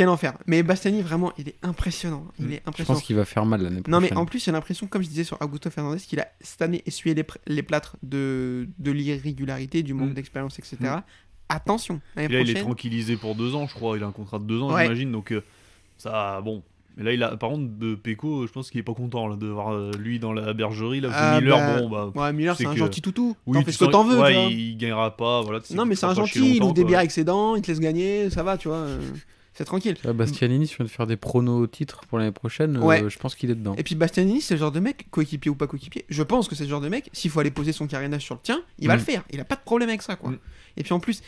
quel enfer. Mais Bastani, vraiment, il est impressionnant. Il mm. est impressionnant. Je pense qu'il va faire mal l'année prochaine. Non, mais en plus, il a l'impression, comme je disais sur Augusto Fernandez, qu'il a cette année essuyé les, plâtres de, de l'irrégularité, du manque mm. d'expérience, etc. Mm. Attention. Là, il est tranquillisé pour deux ans, je crois. Il a un contrat de deux ans, j'imagine. Donc, euh, ça, bon. Mais là, il a, par contre, de Peko, je pense qu'il est pas content de voir euh, lui dans la bergerie. Là, ah, Miller, bah, bon, bah, c'est un gentil toutou. Oui, t'en fais ce que t'en veux. il gagnera pas. Voilà, non, mais c'est un gentil. Il ouvre des bières avec ses il te laisse gagner, ça va, tu vois. (laughs) c'est tranquille. Ah, Bastianini, si on de faire des pronos au titre pour l'année prochaine, euh, ouais. je pense qu'il est dedans. Et puis Bastianini, c'est le genre de mec, coéquipier ou pas coéquipier, je pense que c'est le genre de mec, s'il faut aller poser son carénage sur le tien, il va mm. le faire. Il a pas de problème avec ça, quoi. Mm. Et puis en plus.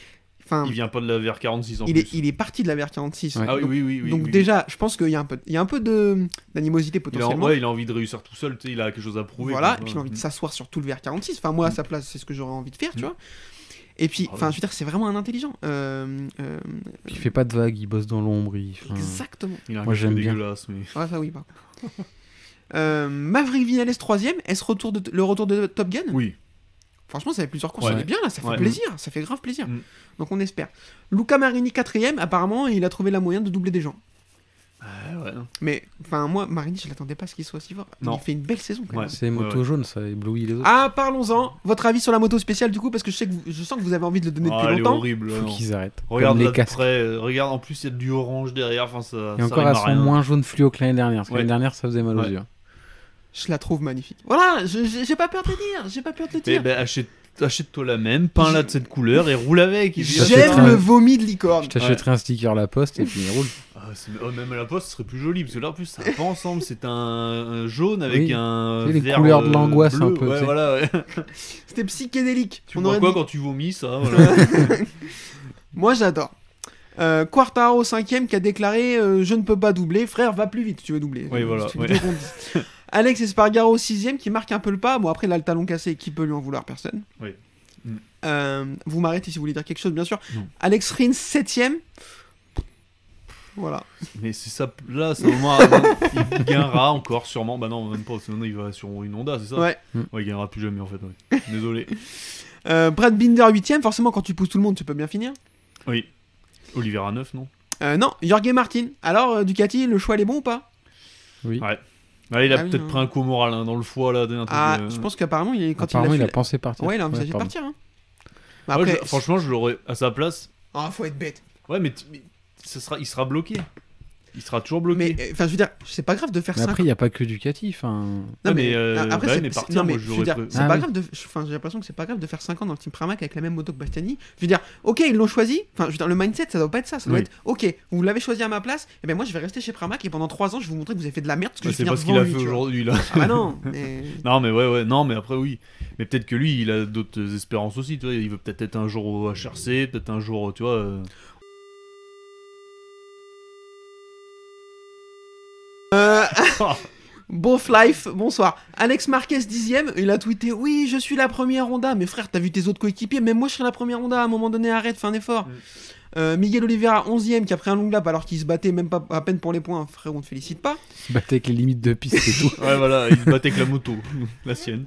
Il vient pas de la VR46 en il Est, il est parti de la VR46. Ah oui, oui, oui. donc déjà, je pense qu'il y a un peu, il y a un peu d'animosité potentiellement. Il moi il a envie de réussir tout seul, tu sais, il a quelque chose à prouver. Voilà, et puis il a envie de s'asseoir sur tout le VR46. Enfin, moi, à sa place, c'est ce que j'aurais envie de faire, tu mm. vois. Et puis, ah enfin, je veux dire, c'est vraiment un intelligent. Euh, euh il fait pas de vagues, il bosse dans l'ombre. Il... exactement. a Moi, j'aime bien. Ouais, ça oui, (laughs) euh, Maverick Vinales 3 est-ce retour de le retour de Top Gun Oui. Franchement, ça fait plusieurs courses, on bien là, ça fait plaisir, ça fait grave plaisir. Mm. Donc on espère. Luca Marini 4ème, apparemment, il a trouvé la moyen de doubler des gens. Mais enfin moi, Marini, je l'attendais pas ce qu'il soit si fort. Non. Il fait une belle saison. C'est moto motos jaune, ça éblouit les autres. Ah, parlons-en. Votre avis sur la moto spéciale du coup, parce que je sais que je sens que vous avez envie de le donner Ah, depuis horrible. Faut qu'ils arrêtent. Regarde euh, regarde en plus il y a du orange derrière, Et encore, elles sont moins jaune fluo que l'année dernière. l'année dernière, ça faisait mal aux yeux. Je la trouve magnifique. Voilà, j'ai pas peur de le dire. J'ai pas peur de le eh dire. Ben, achète achète-toi la même, peins-la de cette couleur et roule avec. J'aime le vomi de licorne. Je t'achèterai un sticker à la poste et puis il roule. Ah, oh, même à la poste, ce serait plus joli parce que là en plus ça va pas ensemble. C'est un, jaune avec oui. un. Les couleurs de euh, l'angoisse un peu. Ouais, voilà, (laughs) C'était psychédélique. Tu On vois quoi quand tu vomis ça (laughs) Moi j'adore. Euh, Quartaro 5 qui a déclaré euh, Je ne peux pas doubler, frère, va plus vite si tu veux doubler. Oui, voilà. (laughs) Alex Espargaro, sixième, qui marque un peu le pas. Bon, après, il le talon cassé, qui peut lui en vouloir Personne. Oui. Mm. Euh, vous m'arrêtez si vous voulez dire quelque chose, bien sûr. Alex Rins, septième. Voilà. Mais c'est ça, là, c'est un il gagnera encore, sûrement. Bah non, même pas. Sinon, il va sur une Honda, c'est ça Ouais. Ouais, il gagnera plus jamais, en fait. Désolé. Euh, Brad Binder, 8ème. Forcément, quand tu pousses tout le monde, tu peux bien finir. Oui. Olivera 9, non euh, Non, Jorge Martin. Alors, Ducati, le choix, est bon ou pas Oui. Ouais. Ah, il a ah peut-être pris un coup moral hein, dans le foie là. ah, euh. je pense qu'apparemment il, quand il, a, il a pensé partir. Ouais, il a pensé de partir. Hein. Ah, après, franchement, je l'aurais à sa place. Ah, faut être bête. Ouais, mais, mais sera... il sera bloqué il sera toujours bloqué. Mais enfin, je veux dire, c'est pas grave de faire ça. Après, il n'y a pas que du hein. Non, mais, euh, après, c'est pas grave de. Enfin, j'ai l'impression que c'est pas grave de faire 5 ans dans le Team Pramac avec la même moto que Bastiani. Je veux dire, ok, ils l'ont choisi. Enfin, je veux dire, le mindset, ça doit pas être ça. Ça doit être, ok, vous l'avez choisi à ma place. Et eh ben moi, je vais rester chez Pramac et pendant 3 ans, je vais vous montrer que vous avez fait de la merde. que c'est pas ce qu'il a fait aujourd'hui là. Ah bah non. (laughs) Mais... non, mais ouais, ouais, non, mais après oui. Mais peut-être que lui, il a d'autres espérances aussi. Tu vois, il veut peut-être être un jour au HRC, peut-être un jour, tu vois. Euh, Euh, (laughs) bon bonsoir. Alex Marquez, dixième, il a tweeté Oui, je suis la première Honda. Mais frère, t'as vu tes autres coéquipiers Mais moi, je serais la première Honda. À un moment donné, arrête, fais un effort. Mm. Euh, Miguel Oliveira, 11 qui a pris un long lap alors qu'il se battait même pas à peine pour les points. Frère, on te félicite pas. Il se battait avec les limites de piste et tout. (laughs) ouais, voilà, il se battait avec la moto, (laughs) la sienne.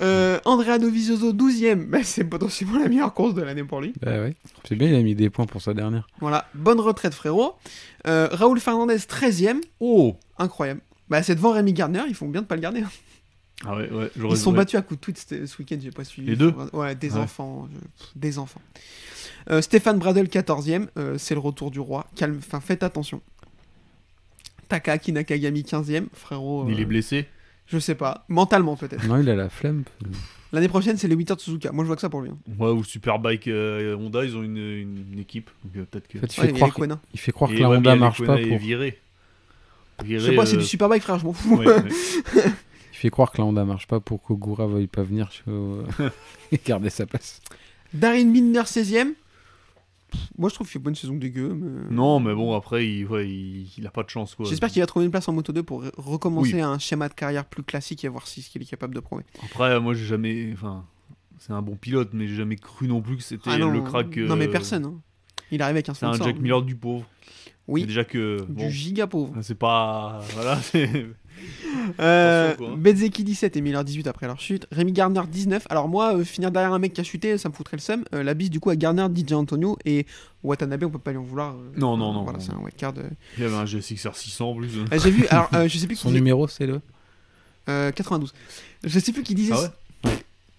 Euh, Andrea Dovizioso, 12ème. Bah, c'est potentiellement la meilleure course de l'année pour lui. Bah c'est bien, il a mis des points pour sa dernière. Voilà. Bonne retraite, frérot. Euh, Raoul Fernandez, 13ème. Oh Incroyable. Bah, c'est devant Rémi Gardner. Ils font bien de pas le garder. Hein. Ah Ils se sont battus à coups de tweets ce week-end, j'ai pas suivi. Les deux Ouais, des enfants. Des enfants. Euh, Stéphane Bradel, 14ème. Euh, c'est le retour du roi. Calme, enfin, faites attention. Takaki Nakagami, 15ème. Frérot. Il est blessé. Je sais pas. Mentalement, peut-être. Non, il a la flemme. L'année prochaine, c'est les 8 heures de Suzuka. Moi, je vois que ça pour lui. bien hein. Ouais, ou Superbike euh, Honda, ils ont une, équipe. Euh, peut-être que. il, fait croire, fait croire que la Honda marche pas pour. Viré. Je sais pas, c'est euh, du Superbike, frère, je m'en fous. (laughs) Il fait croire que la Honda marche pas pour que Goura veuille pas venir (laughs) et garder sa place. Darin Binder, 16ème moi je trouve qu'il fait bonne saison dégueu. Mais... Euh, non, mais bon, après, il, il, a pas de chance. J'espère qu'il va trouver une place en Moto 2 pour recommencer un schéma de carrière plus classique et voir si ce qu'il est capable de prouver. Après, moi j'ai jamais. Enfin, c'est un bon pilote, mais j'ai jamais cru non plus que c'était ah le crack. Non, mais euh, personne. Hein. Il arrive avec un sponsor. C'est un Jack Miller du pauvre. Oui. Déjà que. du giga pauvre. Ah, c'est pas. (laughs) Voilà, c'est. Euh, 17 et Miller 18 après leur chute. Rémi Gardner 19. Alors moi, euh, finir derrière un mec qui a chuté, ça me foutrait le seum. Euh, la bise du coup à Garner DJ Antonio et Watanabe, on peut pas lui en vouloir. Euh. non, non, non. Voilà, c'est un card Il y avait un GSXR 600 en plus. J'ai vu, alors je sais plus. Son numéro, c'est le 92. Je sais plus qui disait. ça ah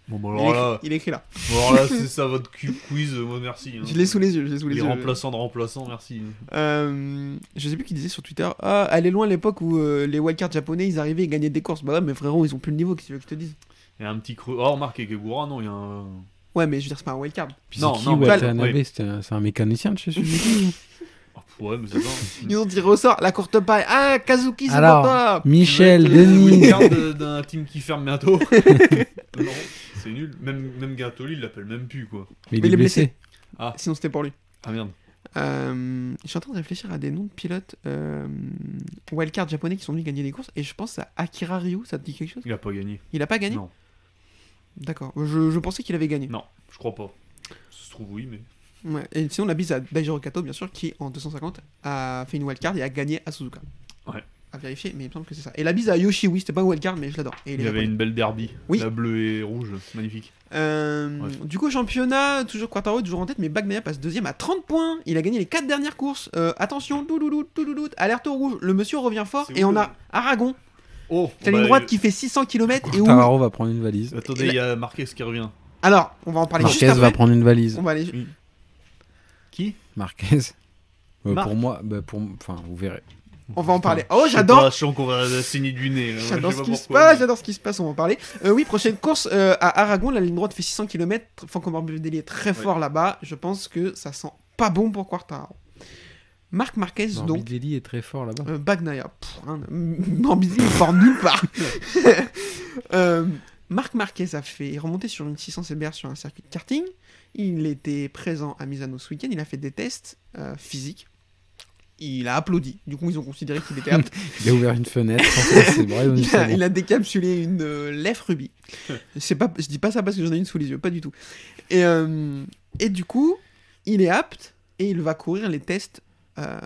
Bon, bah, il, écrit, là. Bon, là, c'est (laughs) ça votre quiz, euh, moi merci. Hein. Je l'ai sous les yeux, je l'ai sous les, les remplaçants de remplaçants, merci. Euh, je sais plus qui disait sur Twitter. Ah, elle est loin l'époque où euh, les wildcards japonais ils arrivaient et gagnaient des courses. Bah ouais, mais frérot, ils ont plus le niveau, qu'est-ce que je te dise Il y a un petit creux. Oh, remarque, Kegura, non, il y a un. Ouais, mais je veux dire, c'est pas un wildcard. Non, qui, non, c'est un, un, mécanicien de chez Suzuki. mais Ils ont dit ressort la courte paille. Ah, Kazuki, c'est Alors, Michel, Denis. d'un team qui ferme bientôt. (laughs) c'est nul. Même, même il l'appelle même plus, quoi. Mais il, est, blessé. Ah. Sinon, c'était pour lui. ah merde. Euh, je suis en train de réfléchir à des noms de pilotes euh, wildcard japonais qui sont venus gagner des courses. Et je pense à Akira Ryu. Ça te dit quelque chose Il a pas gagné. Il a pas gagné Non, D'accord. Je, pensais qu'il avait gagné. non, je crois pas. Ça se trouve, oui, mais. Ouais. Et sinon, la bise à Daijiro Kato, bien sûr, qui en 250 a fait une wildcard et a gagné à Suzuka. Ouais à vérifier, mais il me semble que c'est ça. Et la bise à Yoshi, oui, c'était pas un wildcard, mais je l'adore. il, y avait une belle derby, oui. la bleue et rouge, magnifique. Euh, du coup, championnat, toujours Quartaro, toujours en tête, mais Bagnaia passe deuxième à 30 points. Il a gagné les 4 dernières courses. Euh, attention, tout alerte au rouge, le monsieur revient fort, et on a Aragon. Oh, C'est une bah, droite qui fait 600 km et où. Quartaro va prendre une valise. Attendez, il y a bah- Marquez qui revient. Alors, on va en parler Marquez va prendre une valise. On va aller... Qui Marquez. Euh, pour moi, bah, pour, enfin, vous verrez. On va en parler. Oh, j'adore. qu'on va saigner du nez. J'adore ce qui se passe, j'adore ce qui se passe, on va en parler. Euh, oui, prochaine course euh, à Aragon, la ligne droite fait 600 km. Franco Morbidelli est très fort là-bas. Je pense que ça sent pas bon pour Quartaro. Marc Marquez, donc. Morbidelli est très fort là-bas. Euh, Bagnaia. Morbidelli est fort nulle part. (laughs) Marc Marquez a fait. remonter sur une 600 CBR sur un circuit de karting. Il était présent à Misano ce week-end. Il a fait des tests physiques il a applaudi. Du coup, ils ont considéré qu'il était apte. (laughs) il a ouvert une fenêtre. vrai, (laughs) il, a, décapsulé une euh, lèvre rubis. (laughs) C'est pas, je dis pas ça parce que j'en ai une sous les yeux, pas du tout. Et, euh, et du coup, il est apte et il va courir les tests euh,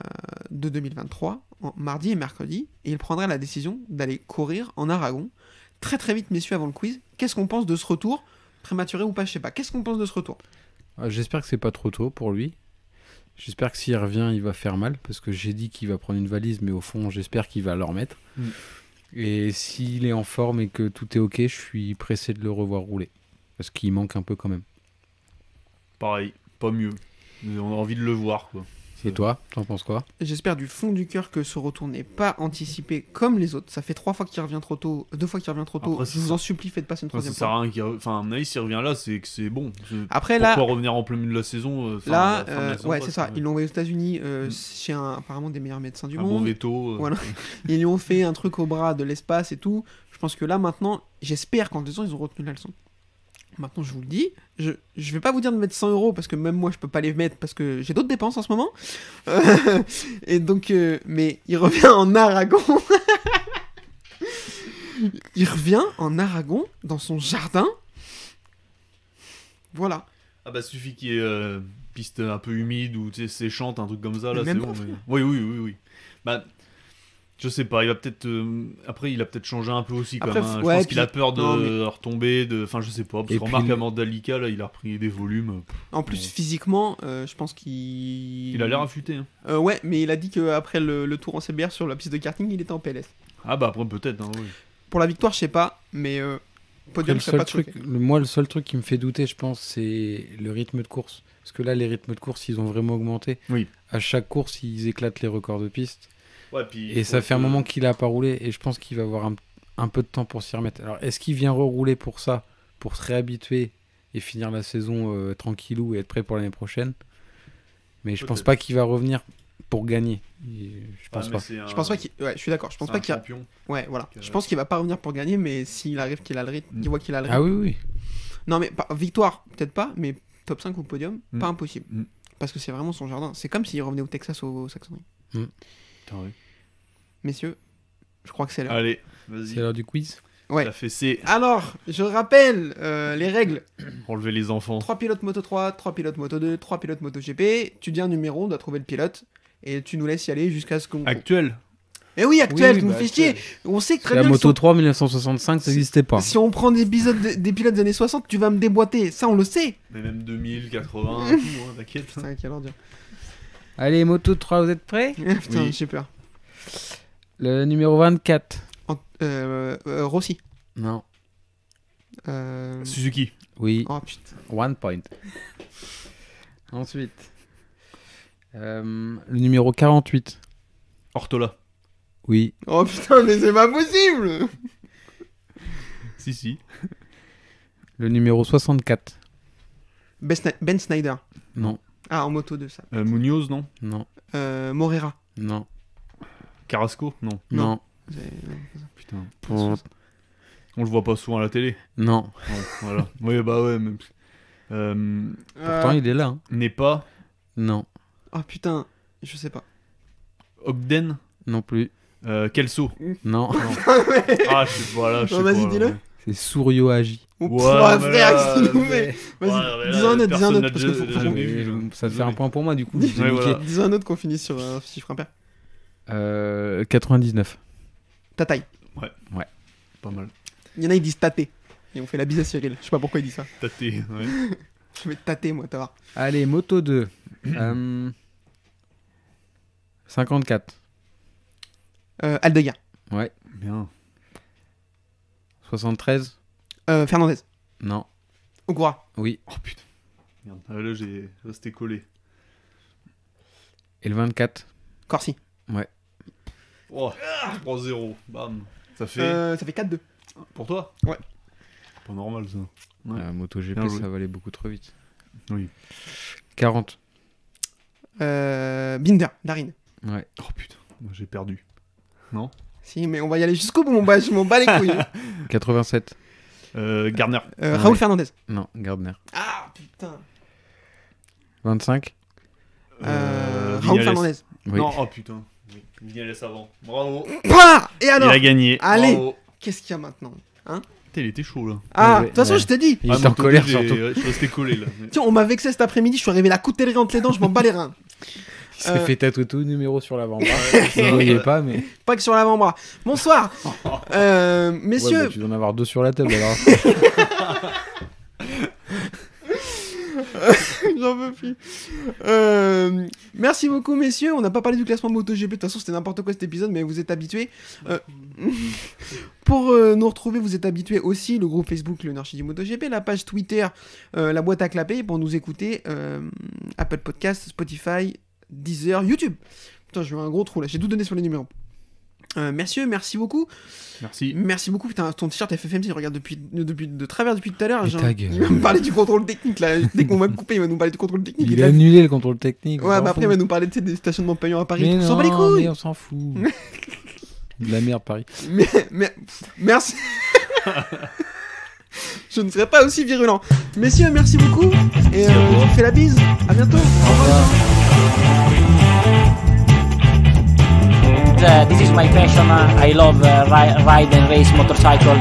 de 2023, mardi et mercredi, et il prendra la décision d'aller courir en Aragon. Très très vite, messieurs, avant le quiz, qu'est-ce qu'on pense de ce retour Prématuré ou pas, je sais pas. Qu'est-ce qu'on pense de ce retour ah, J'espère que c'est pas trop tôt pour lui. J'espère que s'il revient, il va faire mal, parce que j'ai dit qu'il va prendre une valise, mais au fond, j'espère qu'il va leur remettre. Mm. Et s'il est en forme et que tout est ok, je suis pressé de le revoir rouler, parce qu'il manque un peu quand même. Pareil, pas mieux. on a envie de le voir, quoi. Et toi, t'en penses quoi J'espère du fond du cœur que ce retour n'est pas anticipé comme les autres. Ça fait trois fois qu'il revient trop tôt, deux fois qu'il revient trop tôt. je vous en supplie, faites passer une troisième fois. Ça sert à rien Enfin, Naïs, s'il revient là, c'est que c'est bon. Après là. Pour revenir en pleine milieu de la saison euh, Là, euh, ouais, c'est ça. Ils l'ont envoyé aux États-Unis chez apparemment des meilleurs médecins du un monde. bon veto. Euh. (laughs) ils lui ont fait un truc au bras de l'espace et tout. Je pense que là, maintenant, j'espère qu'en deux ans, ils ont retenu la leçon. Maintenant, je vous le dis, je ne vais pas vous dire de mettre 100 euros parce que même moi, je peux pas les mettre parce que j'ai d'autres dépenses en ce moment. Euh, (laughs) et donc, euh, mais il revient en Aragon. (laughs) il revient en Aragon dans son jardin. Voilà. Ah bah suffit qu'il y ait euh, piste un peu humide ou séchante, un truc comme ça là, Oui, oui, oui, oui. Bah je sais pas, il a peut-être. Euh, après, il a peut-être changé un peu aussi quand même. Hein. je pense qu'il a peur de retomber, de. Enfin, je sais pas. Parce remarque là, il a repris des volumes. en plus, physiquement, euh, je pense qu'il. Il a l'air affûté. Hein. Euh, ouais, mais il a dit qu'après le, le tour en CBR sur la piste de karting, il était en PLS. Ah bah après, peut-être. Hein, Pour la victoire, je sais pas, mais. podium, le truc, moi, le seul truc qui me fait douter, je pense, c'est le rythme de course. Parce que là, les rythmes de course, ils ont vraiment augmenté. Oui. À chaque course, ils éclatent les records de piste et ça fait un moment qu'il a pas roulé et je pense qu'il va avoir un, peu de temps pour s'y remettre. Alors est-ce qu'il vient re-rouler pour ça, pour se réhabituer et finir la saison tranquille euh, tranquillou et être prêt pour l'année prochaine Mais je pense pas qu'il va revenir pour gagner. Je pense ah, pas. Je pense pas qu'il. je suis d'accord. Je pense pas qu'il. Ouais, voilà. Euh, je pense qu'il va pas revenir pour gagner, mais s'il arrive qu'il a le rythme, il voit qu'il a le ah rythme. Ah oui, oui. Non, mais victoire, peut-être pas, mais top 5 ou podium, mm. pas impossible. Mm. Parce que c'est vraiment son jardin. C'est comme s'il revenait au Texas ou au Saxony. Mm. Messieurs, je crois que c'est là. Allez, vas-y. C'est l'heure du quiz. Ouais. Alors, je rappelle euh, les règles. (coughs) Enlever les enfants. 3 pilotes Moto 3, 3 pilotes Moto 2, 3 pilotes Moto GP. Tu dis un numéro, on doit trouver le pilote. Et tu nous laisses y aller jusqu'à ce qu'on. Actuel. et eh oui, actuel, oui, vous bah, fichier. On sait que la Moto 3 1965, ça n'existait pas. Si on prend des, des pilotes des années 60, tu vas me déboîter. Ça, on le sait. Mais même 2080, (laughs) hein, t'inquiète. Hein. Allez, Moto 3, vous êtes prêts (laughs) Putain, super Le numéro 24. Euh, euh, Rossi. Non. Euh, Suzuki. Oui. Oh putain. One point. Ensuite. le numéro 48. Ortola. Oui. Oh putain, mais c'est pas possible (laughs) Si, si. Le numéro 64. Ben Ben Snyder. Non. Ah, en moto de ça. Euh, Munoz, non Non. Euh, Morera. Non. Carrasco, non. Non. Putain. On le voit pas souvent à la télé. Non. voilà. oui, bah ouais. même. Euh... Pourtant, il est là. Hein. N'est pas. Non. Ah putain, je sais pas. Ogden Non plus. Euh, Kelso Non. (laughs) ah, je sais pas, là, je sais non, pas. Vas-y, dis-le. C'est Sourio Agi. On wow, frère, voilà, qui nous met Vas-y, dis un autre, dis un autre, parce que ça fait un point pour moi du coup. (laughs) Ouais, voilà. Dis un autre qu'on finisse sur un chiffre impair. Euh, 99. Euh, Tataï. Ouais. Ouais. Pas mal. Il y en a, ils disent taté. Et on fait la bise à Cyril. Je sais pas pourquoi ils disent ça. Taté, ouais. (laughs) Je vais tâter, moi, t'as Allez, moto 2. 54. Euh, euh Ouais. Bien. 73 euh, Fernandez. Non. Ogura. Oui. Oh putain. Merde. Ah, là, j'ai resté collé. Et le 24 Corsi. Ouais. 3-0. Bam. Ça fait. Euh, ça fait 4-2. Pour toi Ouais. Pas normal ça. Ouais. La MotoGP, ça va aller beaucoup trop vite. Oui. 40. Euh, Binder, Darine. Ouais. Oh putain, j'ai perdu. Non si, mais on va y aller jusqu'au bout, mon bas, je m'en bats les couilles. 87. (laughs) Euh, Gardner. Euh, Raoul Fernandez. Non, Gardner. Ah putain. 25 euh, euh, Raoul Fernandez. Non, oh putain. Oui, Vignales avant. Bravo. Et alors Il a gagné. Allez, qu'est-ce qu'il y a maintenant hein il était chaud là. Ah, de toute façon, je t'ai dit. Il est ah, en colère surtout. Je suis collé là. Tiens, on m'a vexé cet après-midi, je suis arrivé la coutellerie entre les dents, je m'en bats les reins. Il s'est euh. fait tatouer tout le numéro sur l'avant-bras. Vous ne voyez pas, mais. Pas que sur l'avant-bras. Bonsoir (laughs) bah, euh, Messieurs. en avoir deux sur la table alors. (laughs) J'en veux plus. Euh, merci beaucoup, messieurs. On n'a pas parlé du classement MotoGP. De toute façon, c'était n'importe quoi cet épisode, mais vous êtes habitués. (laughs) pour nous retrouver, vous êtes habitués aussi le groupe Facebook, le du MotoGP, la page Twitter, la boîte à clapper, pour nous écouter Apple Podcast, Spotify, 10h YouTube. Putain, j'ai eu un gros trou là, j'ai tout donné sur les numéros. Euh, merci, merci beaucoup. Merci. Merci beaucoup. Putain, ton t-shirt FFM, tu regarde depuis, depuis, de travers depuis tout à l'heure. Il va euh. me parler du contrôle technique là. Dès qu'on va me couper, il va nous parler du contrôle technique. Il a annulé le contrôle technique. Ouais, bah après, il va nous parler des stationnements payants à Paris. Mais on s'en on s'en fout. (laughs) de la merde, Paris. Mais, mais merci. (laughs) Je ne serais pas aussi virulent. Messieurs, merci beaucoup. Et euh, on je vous la bise. À bientôt. Au revoir. Uh, this is my passion. Uh, I love uh, ri ride and race motorcycle.